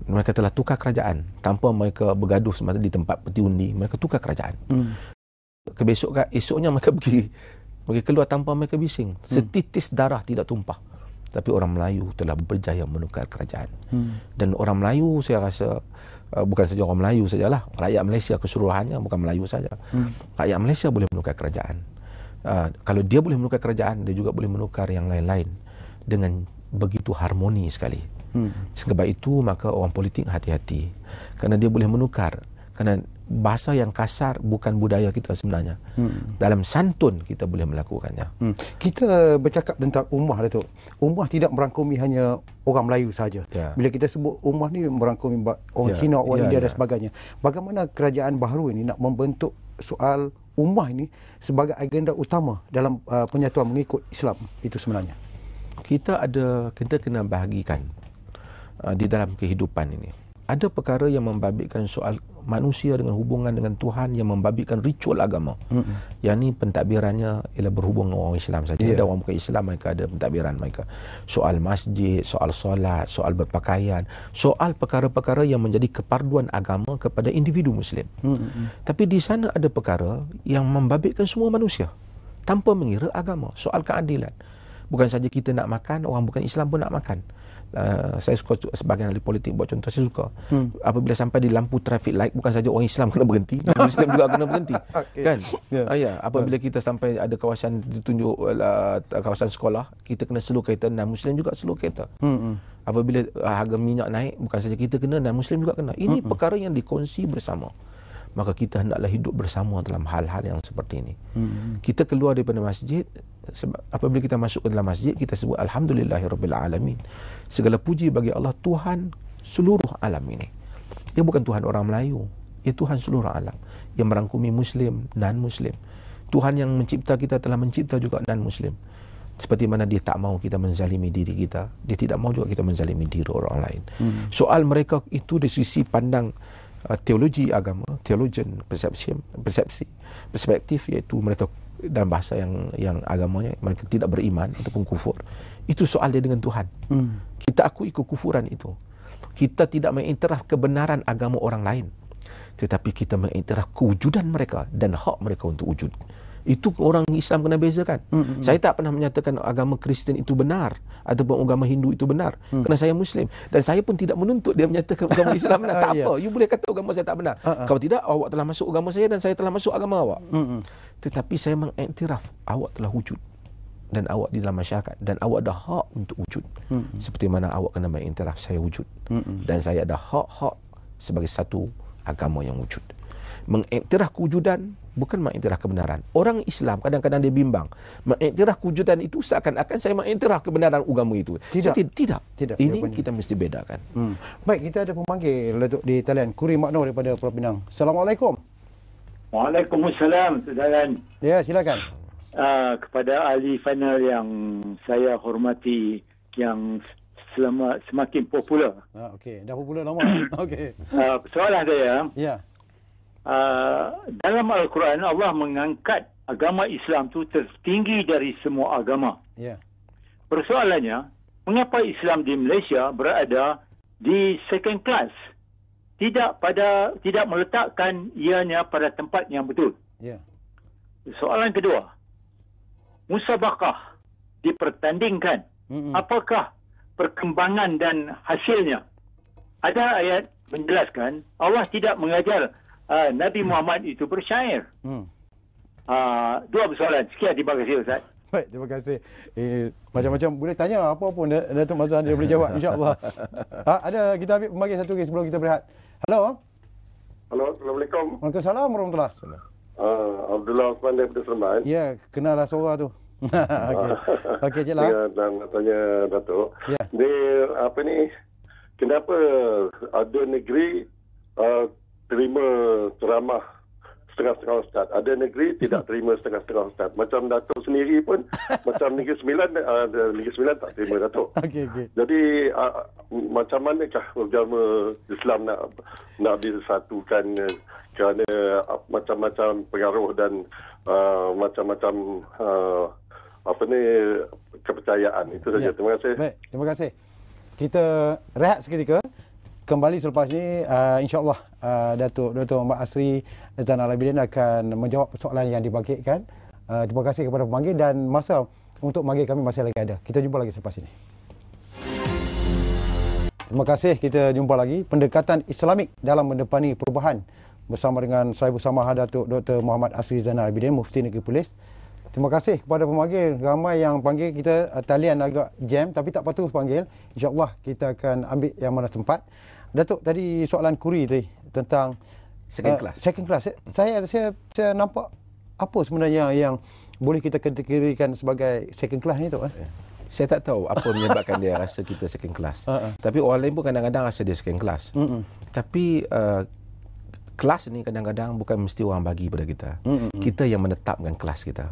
Mereka telah tukar kerajaan tanpa mereka bergaduh semata di tempat peti undi, mereka tukar kerajaan. Mm kebesokan esoknya mereka pergi mereka keluar tanpa mereka bising hmm. setitis darah tidak tumpah tapi orang Melayu telah berjaya menukar kerajaan hmm. dan orang Melayu saya rasa uh, bukan saja orang Melayu sajalah rakyat Malaysia keseluruhannya bukan Melayu saja hmm. rakyat Malaysia boleh menukar kerajaan uh, kalau dia boleh menukar kerajaan dia juga boleh menukar yang lain-lain dengan begitu harmoni sekali hmm. sebab itu maka orang politik hati-hati kerana dia boleh menukar kerana bahasa yang kasar bukan budaya kita sebenarnya. Hmm. Dalam santun kita boleh melakukannya. Hmm. Kita bercakap tentang ummah itu. Ummah tidak merangkumi hanya orang Melayu saja. Yeah. Bila kita sebut ummah ni merangkumi orang yeah. Cina, orang yeah, India yeah. dan ya. sebagainya. Bagaimana kerajaan baru ini nak membentuk soal ummah ini sebagai agenda utama dalam uh, penyatuan mengikut Islam itu sebenarnya. Kita ada kita kena bahagikan uh, di dalam kehidupan ini. Ada perkara yang membabitkan soal manusia dengan hubungan dengan Tuhan yang membabitkan ritual agama. Mm-hmm. Yang ini pentadbirannya ialah berhubung dengan orang Islam saja. Yeah. Ada orang bukan Islam mereka ada pentadbiran mereka. Soal masjid, soal solat, soal berpakaian, soal perkara-perkara yang menjadi keparduan agama kepada individu muslim. Mm-hmm. Tapi di sana ada perkara yang membabitkan semua manusia tanpa mengira agama, soal keadilan. Bukan saja kita nak makan, orang bukan Islam pun nak makan. Uh, saya suka sebagian ahli politik buat contoh saya suka hmm. apabila sampai di lampu traffic light bukan saja orang Islam kena berhenti orang Muslim juga kena berhenti okay. kan yeah. Ya. uh, ya, yeah. apabila yeah. kita sampai ada kawasan ditunjuk uh, kawasan sekolah kita kena slow kereta dan Muslim juga slow kereta hmm. hmm. apabila uh, harga minyak naik bukan saja kita kena dan Muslim juga kena ini hmm, hmm. perkara yang dikongsi bersama maka kita hendaklah hidup bersama dalam hal-hal yang seperti ini hmm. hmm. kita keluar daripada masjid sebab apabila kita masuk ke dalam masjid kita sebut alhamdulillahirabbil segala puji bagi Allah Tuhan seluruh alam ini dia bukan Tuhan orang Melayu ia Tuhan seluruh alam yang merangkumi muslim dan muslim Tuhan yang mencipta kita telah mencipta juga dan muslim seperti mana dia tak mau kita menzalimi diri kita dia tidak mau juga kita menzalimi diri orang lain hmm. soal mereka itu dari sisi pandang uh, teologi agama theologian perception persepsi perspektif iaitu mereka dalam bahasa yang yang agamanya mereka tidak beriman ataupun kufur itu soal dia dengan Tuhan hmm. kita akui kekufuran itu kita tidak mengiktiraf kebenaran agama orang lain tetapi kita mengiktiraf kewujudan mereka dan hak mereka untuk wujud itu orang Islam kena bezakan. Mm -hmm. Saya tak pernah menyatakan agama Kristian itu benar ataupun agama Hindu itu benar. Mm -hmm. Kerana saya Muslim. Dan saya pun tidak menuntut dia menyatakan agama Islam benar. Tak yeah. apa. Ya. You boleh kata agama saya tak benar. Uh -uh. Kalau tidak, awak telah masuk agama saya dan saya telah masuk agama awak. Mm -hmm. Tetapi saya mengiktiraf awak telah wujud dan awak di dalam masyarakat dan awak ada hak untuk wujud. Mm -hmm. Seperti mana awak kena mengiktiraf saya wujud. Mm -hmm. Dan saya ada hak-hak sebagai satu agama yang wujud. Mengiktiraf kewujudan bukan mengiktiraf kebenaran. Orang Islam kadang-kadang dia bimbang. Mengiktiraf kewujudan itu seakan-akan saya mengiktiraf kebenaran agama itu. Tidak. Saya, tidak. tidak. Ini jawabannya. kita mesti bedakan. Hmm. Baik, kita ada pemanggil Datuk di talian. Kuri Makno daripada Pulau Pinang. Assalamualaikum. Waalaikumsalam, Tuan Ya, silakan. Uh, kepada ahli final yang saya hormati yang selama, semakin popular. Ah, okey, dah popular lama. Okay. Uh, ah, soalan saya. Ya. Yeah uh, dalam Al-Quran Allah mengangkat agama Islam tu tertinggi dari semua agama. Yeah. Persoalannya, mengapa Islam di Malaysia berada di second class? Tidak pada tidak meletakkan ianya pada tempat yang betul. Yeah. Soalan kedua, musabakah dipertandingkan? Mm-mm. Apakah perkembangan dan hasilnya? Ada ayat menjelaskan Allah tidak mengajar uh, Nabi Muhammad itu bersyair. Hmm. Uh, dua persoalan. Sekian, terima kasih Ustaz. Baik, terima kasih. Eh, macam-macam boleh tanya apa-apa Datuk Mazhar dia boleh jawab Insyaallah. Ha, ada kita ambil pemanggil satu lagi sebelum kita berehat. Hello. Hello, Assalamualaikum. Waalaikumsalam warahmatullahi wabarakatuh. Uh, Abdullah Osman daripada Seremban. Ya, kenal lah suara tu. Okey, okay, cik lah. Ya, dan nak tanya Datuk. Ya. Dia, apa ni, kenapa ada negeri uh, terima ceramah setengah-setengah Ustaz. Ada negeri tidak terima setengah-setengah Ustaz. Macam Datuk sendiri pun, macam Negeri Sembilan, uh, Negeri Sembilan tak terima Datuk. Okay, okay. Jadi, uh, macam manakah agama Islam nak nak disatukan eh, kerana uh, macam-macam pengaruh dan macam-macam uh, apa ni kepercayaan. Itu saja. Ya. Terima kasih. Baik, terima kasih. Kita rehat seketika kembali selepas ini uh, insyaallah uh, Datuk Dr. Muhammad Asri Zainal Al-Abidin akan menjawab soalan yang dibangkitkan. Uh, terima kasih kepada pemanggil dan masa untuk memanggil kami masih lagi ada. Kita jumpa lagi selepas ini. Terima kasih kita jumpa lagi pendekatan Islamik dalam mendepani perubahan bersama dengan saya bersama Datuk Dr. Muhammad Asri Zainal Abidin Mufti Negeri Polis. Terima kasih kepada pemanggil ramai yang panggil kita uh, talian agak jam tapi tak patut panggil. InsyaAllah kita akan ambil yang mana sempat. Datuk tadi soalan kuri tadi tentang second uh, class. Second class. Eh, saya ada saya saya nampak apa sebenarnya yang boleh kita kategorikan sebagai second class ni tu eh? eh? Saya tak tahu apa menyebabkan dia rasa kita second class. Uh-uh. Tapi orang lain pun kadang-kadang rasa dia second class. Uh-uh. Tapi uh, kelas ni kadang-kadang bukan mesti orang bagi pada kita. Uh-uh. Kita yang menetapkan kelas kita.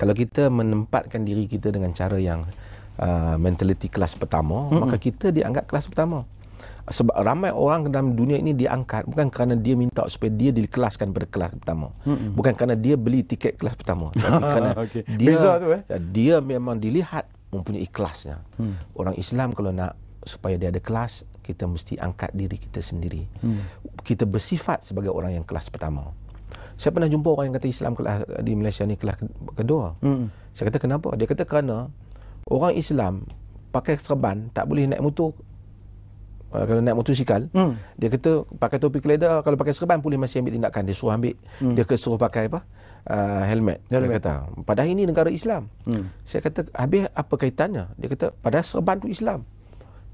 Kalau kita menempatkan diri kita dengan cara yang uh, mentality kelas pertama, uh-uh. maka kita dianggap kelas pertama sebab ramai orang dalam dunia ini diangkat bukan kerana dia minta supaya dia dikelaskan pada kelas pertama Mm-mm. bukan kerana dia beli tiket kelas pertama tapi kerana okay. dia tu, eh? Ya, dia memang dilihat mempunyai ikhlasnya. hmm. orang Islam kalau nak supaya dia ada kelas kita mesti angkat diri kita sendiri hmm. kita bersifat sebagai orang yang kelas pertama saya pernah jumpa orang yang kata Islam kelas di Malaysia ni kelas kedua hmm. saya kata kenapa dia kata kerana orang Islam pakai serban tak boleh naik motor uh, kalau naik motosikal hmm. dia kata pakai topi keledar kalau pakai serban boleh masih ambil tindakan dia suruh ambil hmm. dia ke suruh pakai apa uh, helmet. helmet kata padahal ini negara Islam hmm. saya kata habis apa kaitannya dia kata padahal serban tu Islam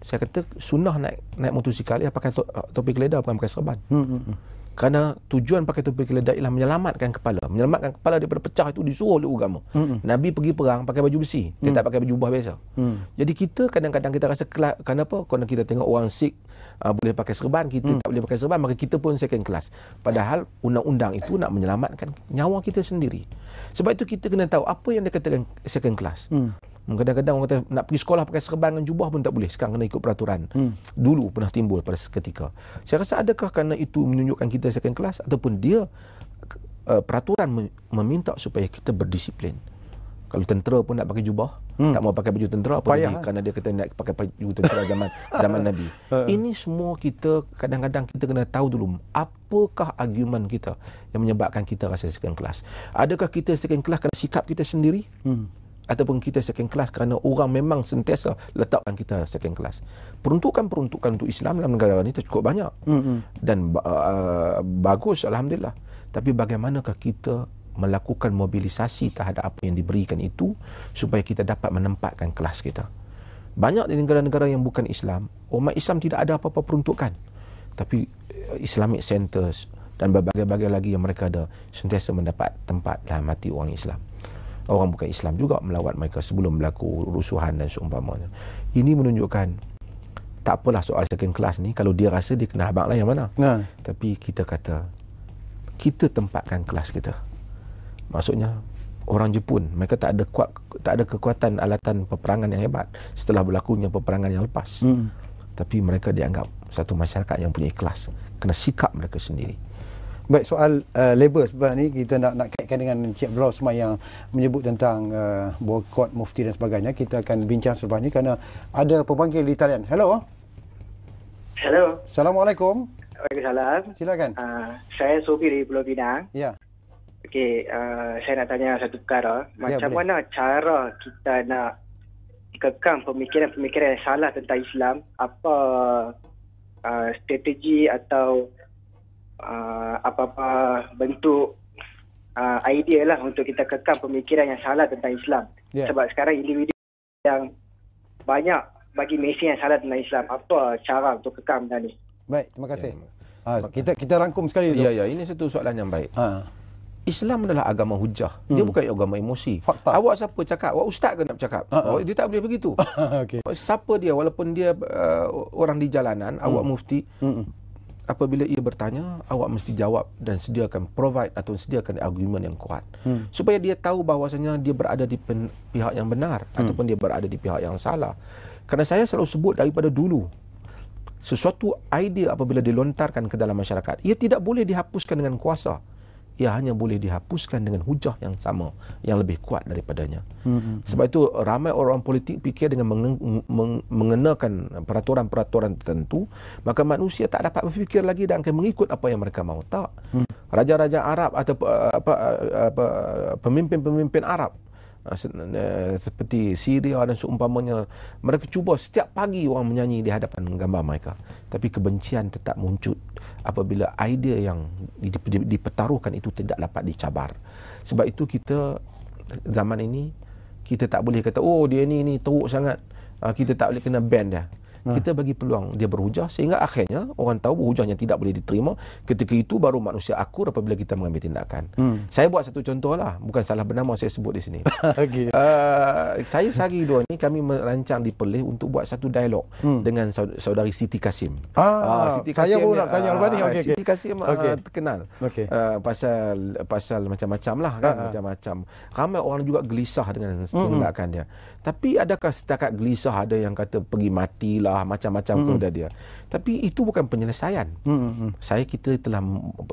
saya kata sunnah naik naik motosikal ya pakai topi keledar bukan pakai serban hmm. hmm, hmm kerana tujuan pakai topi keledai ialah menyelamatkan kepala menyelamatkan kepala daripada pecah itu disuruh oleh agama mm-hmm. nabi pergi perang pakai baju besi dia mm-hmm. tak pakai baju jubah biasa mm-hmm. jadi kita kadang-kadang kita rasa kelas kenapa kerana kita tengok orang sik uh, boleh pakai serban kita mm-hmm. tak boleh pakai serban maka kita pun second class padahal undang-undang itu nak menyelamatkan nyawa kita sendiri sebab itu kita kena tahu apa yang dikatakan second class mm-hmm. Hmm. Kadang-kadang orang kata nak pergi sekolah pakai serban dan jubah pun tak boleh. Sekarang kena ikut peraturan. Hmm. Dulu pernah timbul pada seketika. Saya rasa adakah kerana itu menunjukkan kita second kelas ataupun dia uh, peraturan meminta supaya kita berdisiplin. Kalau tentera pun nak pakai jubah, hmm. tak mau pakai baju tentera apa lagi kan? kerana dia kata nak pakai baju tentera zaman zaman Nabi. Ha. Ini semua kita kadang-kadang kita kena tahu dulu apakah argumen kita yang menyebabkan kita rasa second kelas. Adakah kita second kelas kerana sikap kita sendiri? Hmm ataupun kita second class kerana orang memang sentiasa letakkan kita second class. Peruntukan-peruntukan untuk Islam dalam negara ini cukup banyak. Mm-hmm. Dan uh, bagus alhamdulillah. Tapi bagaimanakah kita melakukan mobilisasi terhadap apa yang diberikan itu supaya kita dapat menempatkan kelas kita. Banyak di negara-negara yang bukan Islam, umat Islam tidak ada apa-apa peruntukan. Tapi uh, Islamic centers dan berbagai-bagai lagi yang mereka ada sentiasa mendapat tempat dalam hati orang Islam orang bukan Islam juga melawat mereka sebelum berlaku rusuhan dan seumpamanya. Ini menunjukkan tak apalah soal second class ni kalau dia rasa dia kena habaq lah yang mana. Ha. Tapi kita kata kita tempatkan kelas kita. Maksudnya orang Jepun mereka tak ada kuat tak ada kekuatan alatan peperangan yang hebat setelah berlakunya peperangan yang lepas. Hmm. Tapi mereka dianggap satu masyarakat yang punya kelas kena sikap mereka sendiri. Baik soal uh, labor sebab ni kita nak nak kaitkan dengan Cik Abdullah Osman yang menyebut tentang uh, boycott mufti dan sebagainya. Kita akan bincang selepas ni kerana ada pemanggil di talian. Hello. Hello. Assalamualaikum. Waalaikumsalam. Silakan. Uh, saya Sofi dari Pulau Pinang. Ya. Yeah. Okey, uh, saya nak tanya satu perkara. Ya, Macam yeah, mana cara kita nak kekam pemikiran-pemikiran yang salah tentang Islam? Apa uh, strategi atau uh, apa-apa bentuk uh, idea lah untuk kita kekal pemikiran yang salah tentang Islam. Yeah. Sebab sekarang individu yang banyak bagi mesin yang salah tentang Islam. Apa cara untuk kekal benda ni? Baik, terima ya, kasih. Ha, kita kita rangkum sekali tu. Ya, ya. Ini satu soalan yang baik. Ha. Islam adalah agama hujah. Dia hmm. bukan agama emosi. Fakta. Awak siapa cakap? Awak ustaz ke nak cakap? Uh-uh. Dia tak boleh begitu. okay. Siapa dia walaupun dia uh, orang di jalanan, hmm. awak mufti, hmm apabila ia bertanya, awak mesti jawab dan sediakan provide atau sediakan argument yang kuat. Hmm. Supaya dia tahu bahawasanya dia berada di pihak yang benar hmm. ataupun dia berada di pihak yang salah. Kerana saya selalu sebut daripada dulu, sesuatu idea apabila dilontarkan ke dalam masyarakat, ia tidak boleh dihapuskan dengan kuasa ia hanya boleh dihapuskan dengan hujah yang sama yang lebih kuat daripadanya mm-hmm. sebab itu ramai orang politik fikir dengan meng- meng- mengenakan peraturan-peraturan tertentu maka manusia tak dapat berfikir lagi dan akan mengikut apa yang mereka mahu tak mm. raja-raja Arab atau pemimpin-pemimpin Arab Ah, eh, seperti Syria dan seumpamanya mereka cuba setiap pagi orang menyanyi di hadapan gambar mereka tapi kebencian tetap muncul apabila idea yang dipertaruhkan itu tidak dapat dicabar sebab itu kita zaman ini kita tak boleh kata oh dia ni ni teruk sangat ah, kita tak boleh kena ban dia ha. kita bagi peluang dia berhujah sehingga akhirnya orang tahu hujahnya tidak boleh diterima ketika itu baru manusia akur apabila kita mengambil tindakan hmm. saya buat satu contoh lah, bukan salah bernama saya sebut di sini okay. uh, ah, saya sehari dua ni kami merancang di Perlis untuk buat satu dialog hmm. dengan saudari Siti Kasim ah, uh, Siti Kasim saya pun nak tanya apa ni okay, Siti Kasim uh, okay. terkenal okay. Uh, pasal pasal macam-macam lah kan ha. macam-macam ramai orang juga gelisah dengan tindakan hmm. hmm. dia tapi adakah setakat gelisah ada yang kata pergi matilah lah macam-macam mm. kepada dia. Tapi itu bukan penyelesaian. Mm. Saya kita telah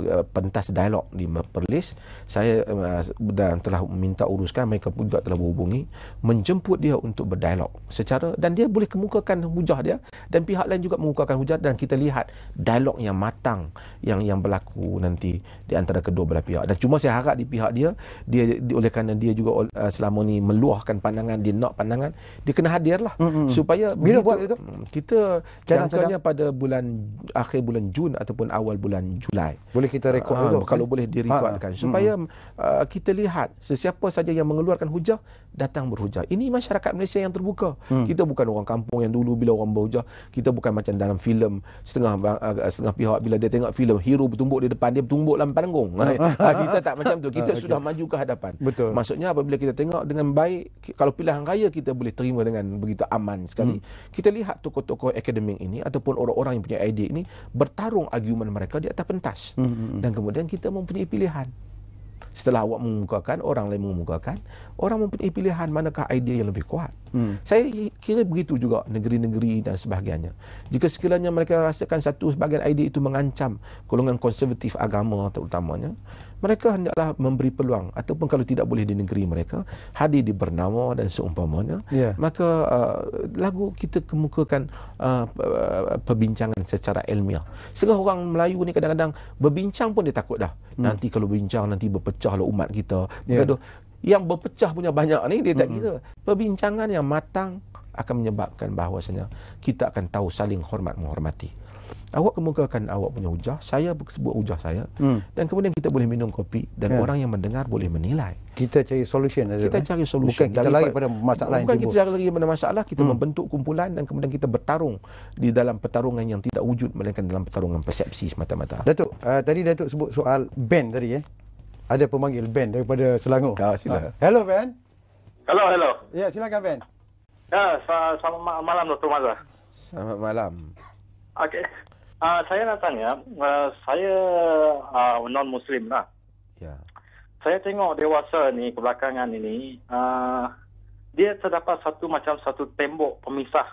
eh, pentas dialog di Perlis. Saya uh, dan telah minta uruskan mereka pun juga telah berhubungi menjemput dia untuk berdialog secara dan dia boleh kemukakan hujah dia dan pihak lain juga mengukakan hujah dan kita lihat dialog yang matang yang yang berlaku nanti di antara kedua belah pihak. Dan cuma saya harap di pihak dia dia di, oleh kerana dia juga uh, selama ni meluahkan pandangan dia nak pandangan dia kena hadirlah mm-hmm. supaya bila buat itu kita jangkanya pada bulan akhir bulan Jun ataupun awal bulan Julai. Boleh kita rekod ah, dulu? kalau kan? boleh direkodkan. Ha. Supaya hmm. uh, kita lihat sesiapa saja yang mengeluarkan hujah, datang berhujah. Ini masyarakat Malaysia yang terbuka. Hmm. Kita bukan orang kampung yang dulu bila orang berhujah. Kita bukan macam dalam filem setengah uh, uh setengah pihak bila dia tengok filem hero bertumbuk di depan, dia bertumbuk dalam panggung. Ha. Ha, kita tak macam tu. Kita okay. sudah maju ke hadapan. Betul. Maksudnya apabila kita tengok dengan baik, kalau pilihan raya kita boleh terima dengan begitu aman sekali. Hmm. Kita lihat tokoh tokoh-tokoh akademik ini ataupun orang-orang yang punya idea ini bertarung argument mereka di atas pentas. Hmm. Dan kemudian kita mempunyai pilihan. Setelah awak mengemukakan, orang lain mengemukakan, orang mempunyai pilihan manakah idea yang lebih kuat. Hmm. Saya kira begitu juga negeri-negeri dan sebahagiannya. Jika sekiranya mereka rasakan satu sebahagian idea itu mengancam golongan konservatif agama terutamanya, mereka hendaklah memberi peluang ataupun kalau tidak boleh di negeri mereka hadir di Bernama dan seumpamanya yeah. maka uh, lagu kita kemukakan uh, uh perbincangan secara ilmiah segala orang Melayu ni kadang-kadang berbincang pun dia takut dah hmm. nanti kalau bincang nanti berpecah berpecahlah umat kita yeah. Ya. yang berpecah punya banyak ni dia tak hmm. kira hmm. perbincangan yang matang akan menyebabkan bahawasanya kita akan tahu saling hormat menghormati awak kemukakan awak punya hujah saya sebut hujah saya hmm. dan kemudian kita boleh minum kopi dan yeah. orang yang mendengar boleh menilai kita cari solution kita eh? cari solution bukan kita lagi lari pada masalah bukan kita lagi pada masalah kita hmm. membentuk kumpulan dan kemudian kita bertarung di dalam pertarungan yang tidak wujud melainkan dalam pertarungan persepsi semata-mata Datuk uh, tadi Datuk sebut soal band tadi eh ada pemanggil band daripada Selangor ya, sila. Ha. hello band hello hello ya silakan band ya selamat malam Dr. Mazah selamat malam okey Uh, saya nak tanya, uh, saya uh, non-Muslim lah. Ya. Saya tengok dewasa ni, kebelakangan ini, uh, dia terdapat satu macam satu tembok pemisah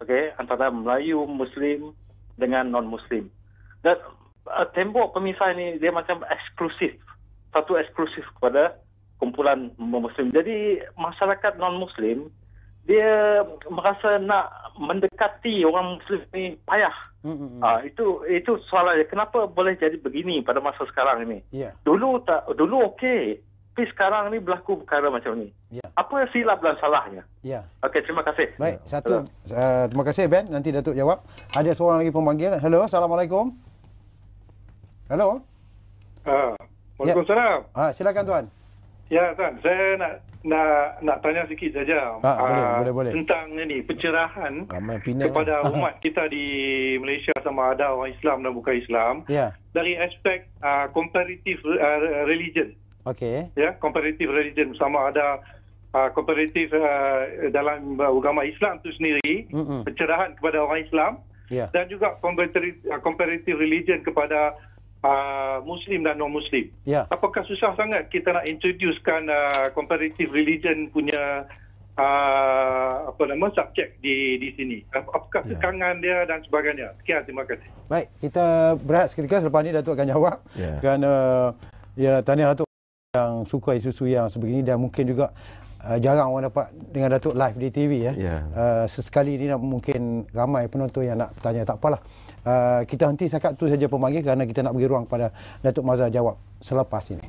okay, antara Melayu, Muslim dengan non-Muslim. Dan uh, tembok pemisah ini dia macam eksklusif. Satu eksklusif kepada kumpulan Muslim. Jadi masyarakat non-Muslim dia merasa nak mendekati orang muslim ni payah. Mm-hmm. Uh, itu itu soalannya kenapa boleh jadi begini pada masa sekarang ini? Yeah. Dulu tak dulu okey. Tapi sekarang ni berlaku perkara macam ni. Yeah. Apa silap dan salahnya? Yeah. Okey, terima kasih. Baik, ya. satu uh, terima kasih Ben, nanti Datuk jawab. Ada seorang lagi pemanggil. Hello, assalamualaikum. Hello. uh, Waalaikumsalam. Ya. Ha, silakan tuan. Ya Azan, saya nak nak nak tanya sikit saja ha, uh, boleh, ah, boleh, boleh. tentang ini pencerahan kepada lah. umat kita di Malaysia sama ada orang Islam dan bukan Islam ya. dari aspek uh, comparative uh, religion. okay, Ya, yeah, comparative religion sama ada uh, comparative uh, dalam agama Islam itu sendiri Mm-mm. pencerahan kepada orang Islam yeah. dan juga comparative, uh, comparative religion kepada Uh, Muslim dan non-Muslim. Ya. Apakah susah sangat kita nak introducekan uh, comparative religion punya uh, apa nama subjek di di sini? Apakah ya. kekangan dia dan sebagainya? Sekian terima kasih. Baik, kita berehat seketika selepas ini Datuk akan jawab. Ya. Kerana ya tanya Datuk yang suka isu-isu yang sebegini dan mungkin juga Uh, jarang orang dapat dengan Datuk live di TV eh. ya. Yeah. Uh, sesekali ni mungkin ramai penonton yang nak tanya tak apalah uh, kita henti sekat tu saja pemanggil kerana kita nak beri ruang pada Datuk Mazhar jawab selepas ini.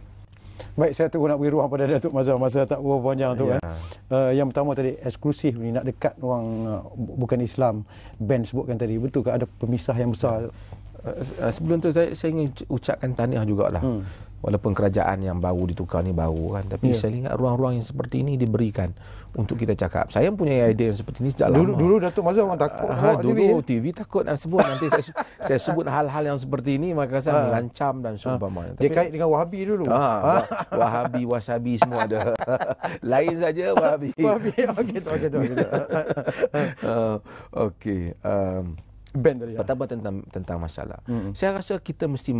Baik, saya tunggu nak beri ruang pada Datuk Mazhar. Masa tak berapa panjang tu. Yeah. Ya. Eh. Kan? Uh, yang pertama tadi, eksklusif ni nak dekat orang uh, bukan Islam. Ben sebutkan tadi. Betul ke ada pemisah yang besar? Uh, sebelum tu saya, saya ingin ucapkan tahniah jugalah. Hmm walaupun kerajaan yang baru ditukar ni baru kan tapi yeah. saya ingat ruang-ruang yang seperti ini diberikan untuk kita cakap saya punya idea yang seperti ini sejak dulu, lama dulu Datuk Mazhar orang takut ha, dulu TV, ya? TV takut nak sebut nanti saya, saya sebut hal-hal yang seperti ini maka saya ha. melancam dan ah. seumpamanya ha. dia kait dengan Wahabi dulu ha, Wahabi Wasabi semua ada lain saja Wahabi Wahabi okey okey okey okey okey okey um, Bender, ya. pertama tentang tentang masalah. Mm -hmm. Saya rasa kita mesti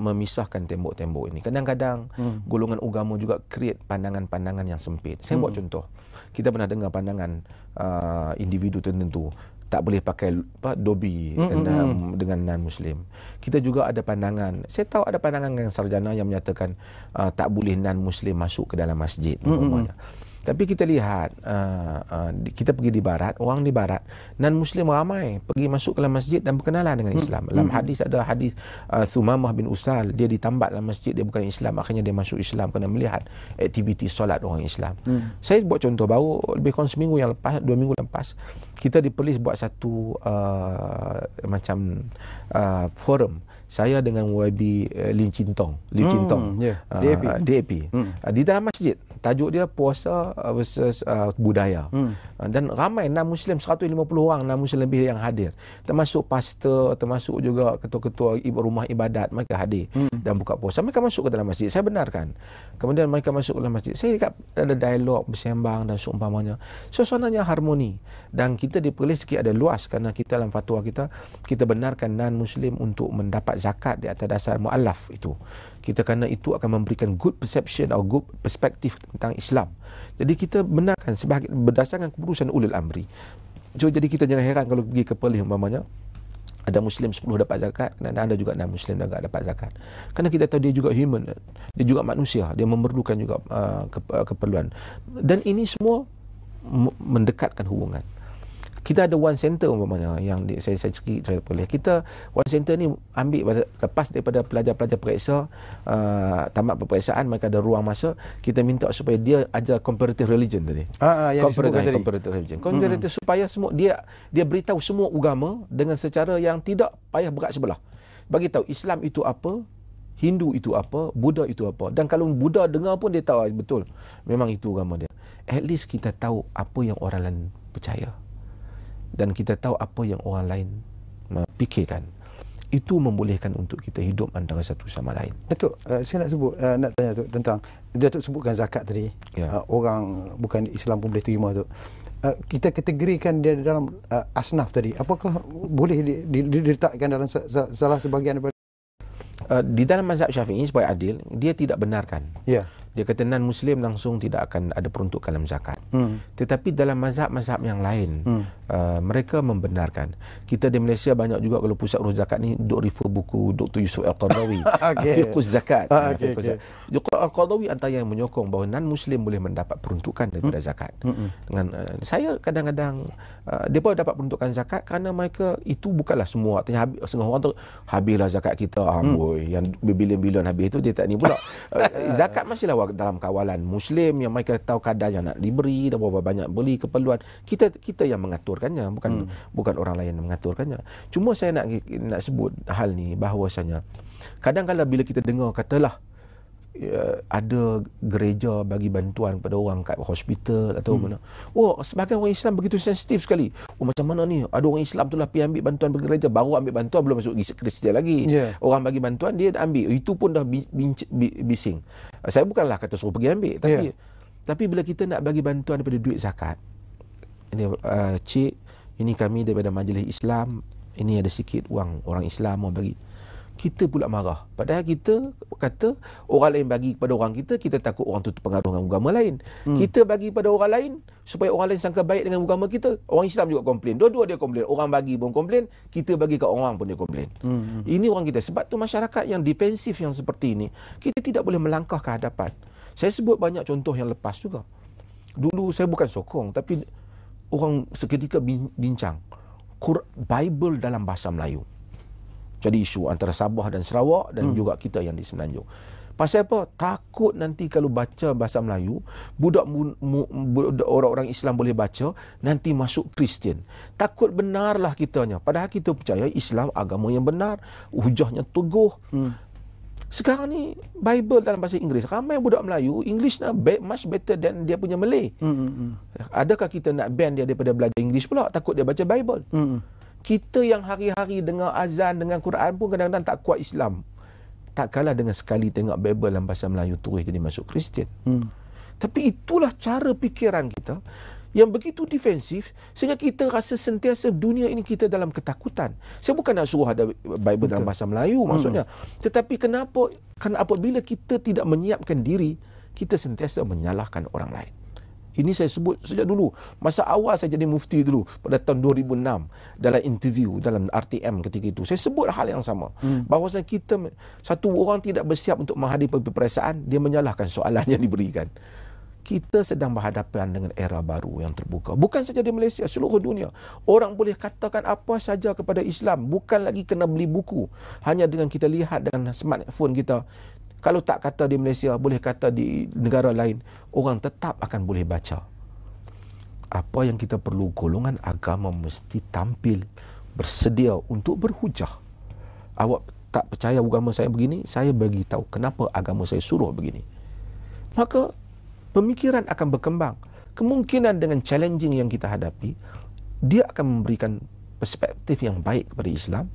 memisahkan tembok-tembok ini. Kadang-kadang mm. golongan agama juga create pandangan-pandangan yang sempit. Saya mm. buat contoh. Kita pernah dengar pandangan uh, individu tertentu tak boleh pakai apa dobi dengan mm -hmm. dengan non muslim. Kita juga ada pandangan, saya tahu ada pandangan yang sarjana yang menyatakan uh, tak boleh non muslim masuk ke dalam masjid mm -hmm. Tapi kita lihat uh, uh, kita pergi di barat, orang di barat non muslim ramai pergi masuk ke dalam masjid dan berkenalan dengan hmm. Islam. Dalam hmm. hadis ada hadis uh, Thumamah bin Usal, dia ditambat dalam masjid dia bukan Islam, akhirnya dia masuk Islam kerana melihat aktiviti solat orang Islam. Hmm. Saya buat contoh baru lebih kurang seminggu yang lepas, dua minggu lepas kita di polis buat satu uh, macam uh, forum saya dengan YB uh, eh, Lin Chin Tong, Lin Chin yeah. DAP, uh, DAP. Hmm. Uh, di dalam masjid. Tajuk dia puasa ah, versus uh, budaya. Hmm. Uh, dan ramai enam muslim 150 orang enam muslim lebih yang hadir. Termasuk pastor, termasuk juga ketua-ketua rumah ibadat mereka hadir hmm. dan buka puasa. Mereka masuk ke dalam masjid. Saya benarkan. Kemudian mereka masuk ke dalam masjid. Saya dekat ada dialog bersembang dan seumpamanya. Suasananya harmoni dan kita di sikit ada luas kerana kita dalam fatwa kita kita benarkan non muslim untuk mendapat zakat di atas dasar mu'alaf itu. Kita kerana itu akan memberikan good perception atau good perspektif tentang Islam. Jadi kita benarkan sebagai berdasarkan keputusan ulil amri. So, jadi kita jangan heran kalau pergi ke Perlis umpamanya ada muslim 10 dapat zakat dan ada juga ada muslim yang tak dapat zakat kerana kita tahu dia juga human dia juga manusia dia memerlukan juga uh, uh keperluan dan ini semua mendekatkan hubungan kita ada one center umpamanya yang saya saya cerita saya boleh kita one center ni ambil masa, lepas daripada pelajar-pelajar periksa uh, tamat peperiksaan mereka ada ruang masa kita minta supaya dia ajar comparative religion tadi. Ah, ah yang comparative, tadi. comparative religion. Comparative hmm. supaya semua dia dia beritahu semua agama dengan secara yang tidak payah berat sebelah. Bagi tahu Islam itu apa, Hindu itu apa, Buddha itu apa. Dan kalau Buddha dengar pun dia tahu ah, betul. Memang itu agama dia. At least kita tahu apa yang orang lain percaya dan kita tahu apa yang orang lain fikirkan itu membolehkan untuk kita hidup antara satu sama lain. Datuk, uh, saya nak sebut uh, nak tanya Datuk tentang Datuk sebutkan zakat tadi. Yeah. Ya. Uh, orang bukan Islam pun boleh terima Datuk. Uh, kita kategorikan dia dalam uh, asnaf tadi. Apakah boleh diletakkan di, di, dalam salah sebahagian daripada uh, di dalam mazhab Syafi'i supaya adil, dia tidak benarkan. Yeah dia kata non muslim langsung tidak akan ada peruntukan dalam zakat hmm. tetapi dalam mazhab-mazhab yang lain hmm. uh, mereka membenarkan kita di Malaysia banyak juga kalau pusat urus zakat ni duk refer buku Dr. Yusuf Al-Qadawi ah, okay. Afiqus Zakat okay, ah, ah, okay. Dr. Al-Qadawi antara yang menyokong bahawa non muslim boleh mendapat peruntukan daripada hmm. zakat hmm. dengan uh, saya kadang-kadang uh, dia pun dapat peruntukan zakat kerana mereka itu bukanlah semua artinya habis, setengah orang tu habislah zakat kita amboi hmm. yang bilion-bilion habis itu dia tak ni pula uh, zakat masih lah dalam kawalan Muslim yang mereka tahu kadar yang nak diberi dan berapa banyak beli keperluan kita kita yang mengaturkannya bukan hmm. bukan orang lain yang mengaturkannya cuma saya nak nak sebut hal ni bahawasanya kadang-kadang bila kita dengar katalah uh, ada gereja bagi bantuan pada orang kat hospital atau hmm. mana. Oh, sebagai orang Islam begitu sensitif sekali. Oh, macam mana ni? Ada orang Islam tu lah pergi ambil bantuan pergi gereja, baru ambil bantuan belum masuk Kristian lagi. Yeah. Orang bagi bantuan dia dah ambil. Itu pun dah bising. Ah, saya bukanlah kata suruh pergi ambil, tapi yeah. tapi bila kita nak bagi bantuan daripada duit zakat. Ini uh, ah, cik, ini kami daripada majlis Islam, ini ada sikit wang orang Islam mau bagi kita pula marah. Padahal kita kata orang lain bagi kepada orang kita, kita takut orang tu terpengaruh dengan agama lain. Hmm. Kita bagi kepada orang lain supaya orang lain sangka baik dengan agama kita. Orang Islam juga komplain. Dua-dua dia komplain. Orang bagi pun komplain, kita bagi ke orang pun dia komplain. Hmm. hmm. Ini orang kita. Sebab tu masyarakat yang defensif yang seperti ini, kita tidak boleh melangkah ke hadapan. Saya sebut banyak contoh yang lepas juga. Dulu saya bukan sokong tapi orang seketika bincang Bible dalam bahasa Melayu jadi isu antara Sabah dan Sarawak dan hmm. juga kita yang di Semenanjung. Pasal apa? Takut nanti kalau baca bahasa Melayu, budak orang-orang Islam boleh baca, nanti masuk Kristian. Takut benarlah kitanya. Padahal kita percaya Islam agama yang benar, hujahnya teguh. Hmm. Sekarang ni Bible dalam bahasa Inggeris ramai budak Melayu Englishnya much better than dia punya Malay. Hmm, hmm, hmm. Adakah kita nak ban dia daripada belajar Inggeris pula takut dia baca Bible? Hmm. hmm kita yang hari-hari dengar azan dengan Quran pun kadang-kadang tak kuat Islam tak kalah dengan sekali tengok Bible dalam bahasa Melayu tulis jadi masuk Kristian hmm. tapi itulah cara fikiran kita yang begitu defensif sehingga kita rasa sentiasa dunia ini kita dalam ketakutan saya bukan nak suruh ada Bible Betul. dalam bahasa Melayu hmm. maksudnya tetapi kenapa kan apabila kita tidak menyiapkan diri kita sentiasa menyalahkan orang lain ini saya sebut sejak dulu. Masa awal saya jadi mufti dulu pada tahun 2006 dalam interview dalam RTM ketika itu. Saya sebut hal yang sama. Hmm. Bahawasanya kita satu orang tidak bersiap untuk menghadapi peperiksaan, dia menyalahkan soalan yang diberikan. Kita sedang berhadapan dengan era baru yang terbuka. Bukan saja di Malaysia, seluruh dunia. Orang boleh katakan apa saja kepada Islam. Bukan lagi kena beli buku. Hanya dengan kita lihat dengan smartphone kita kalau tak kata di Malaysia, boleh kata di negara lain, orang tetap akan boleh baca. Apa yang kita perlu golongan agama mesti tampil bersedia untuk berhujah. Awak tak percaya agama saya begini, saya bagi tahu kenapa agama saya suruh begini. Maka pemikiran akan berkembang. Kemungkinan dengan challenging yang kita hadapi, dia akan memberikan perspektif yang baik kepada Islam.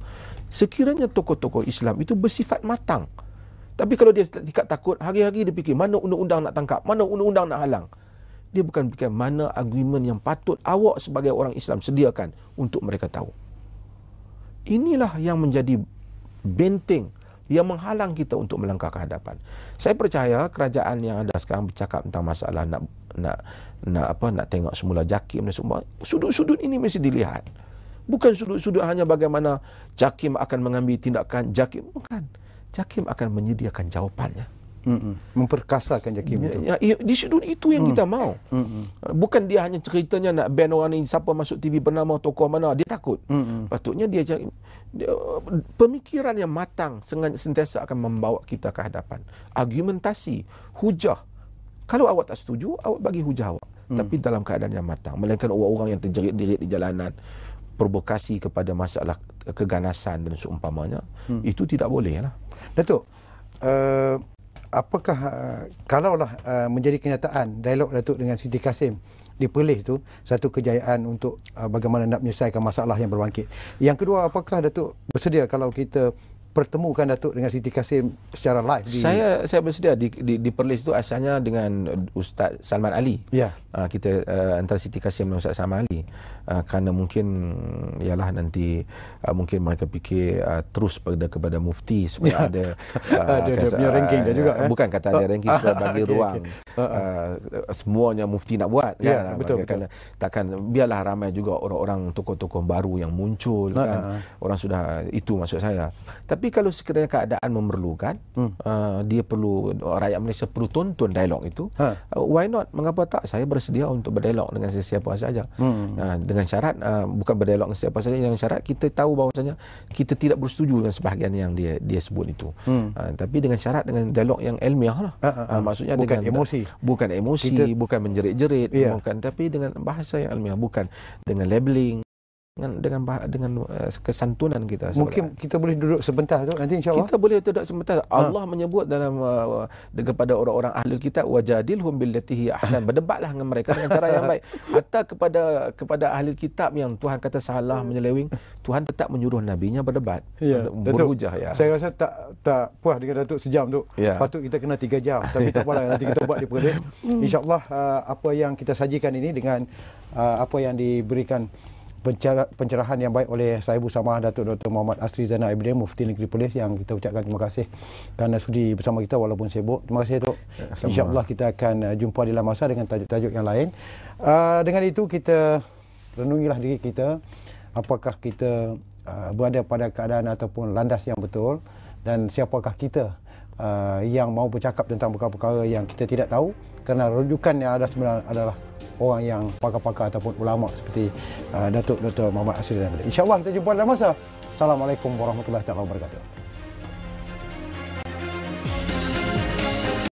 Sekiranya tokoh-tokoh Islam itu bersifat matang, tapi kalau dia tingkat takut, hari-hari dia fikir mana undang-undang nak tangkap, mana undang-undang nak halang. Dia bukan fikir mana agreement yang patut awak sebagai orang Islam sediakan untuk mereka tahu. Inilah yang menjadi benteng yang menghalang kita untuk melangkah ke hadapan. Saya percaya kerajaan yang ada sekarang bercakap tentang masalah nak nak nak apa nak tengok semula jakim dan semua sudut-sudut ini mesti dilihat. Bukan sudut-sudut hanya bagaimana jakim akan mengambil tindakan jakim bukan. Jakim akan menyediakan jawapannya. Mm-mm. Memperkasakan Jakim ya, itu. Ya, ya, di sudut itu yang mm. kita mahu, Mm-mm. Uh, bukan dia hanya ceritanya nak ban orang ini siapa masuk TV bernama tokoh mana dia takut. Mm-mm. Patutnya dia, dia pemikiran yang matang sentiasa akan membawa kita ke hadapan. Argumentasi, hujah. Kalau awak tak setuju, awak bagi hujah awak. Mm. Tapi dalam keadaan yang matang, melainkan orang-orang yang terjerit-jerit di jalanan, provokasi kepada masalah keganasan dan seumpamanya hmm. itu tidak boleh lah. Datuk, uh, apakah uh, kalaulah uh, menjadi kenyataan dialog Datuk dengan Siti Kasim di Perlis itu satu kejayaan untuk uh, bagaimana nak menyelesaikan masalah yang berbangkit. Yang kedua, apakah Datuk bersedia kalau kita pertemukan Datuk dengan Siti Kasim secara live di Saya saya bersedia di di, di Perlis itu asalnya dengan Ustaz Salman Ali. Ya. Uh, kita uh, antara Siti Kasim dengan Ustaz Salman Ali uh, kerana mungkin ialah nanti uh, mungkin mereka fikir uh, terus kepada kepada mufti supaya ya. ada uh, dia, kasa, dia punya ranking dia juga eh? bukan kata dia ranking supaya bagi okay, ruang okay. Uh, semuanya mufti nak buat ya, kan ya, betul, betul. takkan biarlah ramai juga orang-orang tokoh-tokoh baru yang muncul uh, kan orang sudah itu maksud saya tapi kalau sekiranya keadaan memerlukan hmm. uh, dia perlu rakyat Malaysia perlu tonton dialog itu huh. Ha. uh, why not mengapa tak saya bersedia untuk berdialog dengan sesiapa sahaja hmm. uh, dengan syarat uh, bukan berdialog dengan siapa saja dengan syarat kita tahu bahawasanya kita tidak bersetuju dengan sebahagian yang dia dia sebut itu hmm. uh, tapi dengan syarat dengan dialog yang ilmiah lah uh, uh, uh. Uh, maksudnya bukan dengan, emosi bukan emosi kita, bukan menjerit-jerit yeah. bukan tapi dengan bahasa yang ilmiah bukan dengan labeling dengan dengan dengan eh, kesantunan kita solat. Mungkin kita boleh duduk sebentar tu nanti insyaallah Kita boleh duduk sebentar. Ha. Allah ha. menyebut dalam uh, kepada orang-orang ahli kita wajadilhum billati hi ahsan. Berdebatlah dengan mereka dengan cara yang baik. Hatta kepada kepada ahli kitab yang Tuhan kata salah menyeleweng, Tuhan tetap menyuruh nabinya berdebat. Ya. Datuk, berhujah ya. Saya rasa tak tak puas dengan Datuk sejam tu. Ya. Patut kita kena tiga jam tapi tak apalah nanti kita buat di perdebat. Hmm. Insyaallah uh, apa yang kita sajikan ini dengan uh, apa yang diberikan pencerahan yang baik oleh Saibu sama Datuk Dr. Muhammad Asri Zainal Abidin Mufti Negeri Polis yang kita ucapkan terima kasih kerana sudi bersama kita walaupun sibuk. Terima kasih Datuk. InsyaAllah kita akan uh, jumpa di lain masa dengan tajuk-tajuk yang lain. Uh, dengan itu kita renungilah diri kita apakah kita uh, berada pada keadaan ataupun landas yang betul dan siapakah kita uh, yang mau bercakap tentang perkara-perkara yang kita tidak tahu kerana rujukan yang ada sebenarnya adalah orang yang pakar-pakar ataupun ulama seperti uh, Datuk Dr. Muhammad Insya Allah kita jumpa dalam masa. Assalamualaikum warahmatullahi taala wabarakatuh.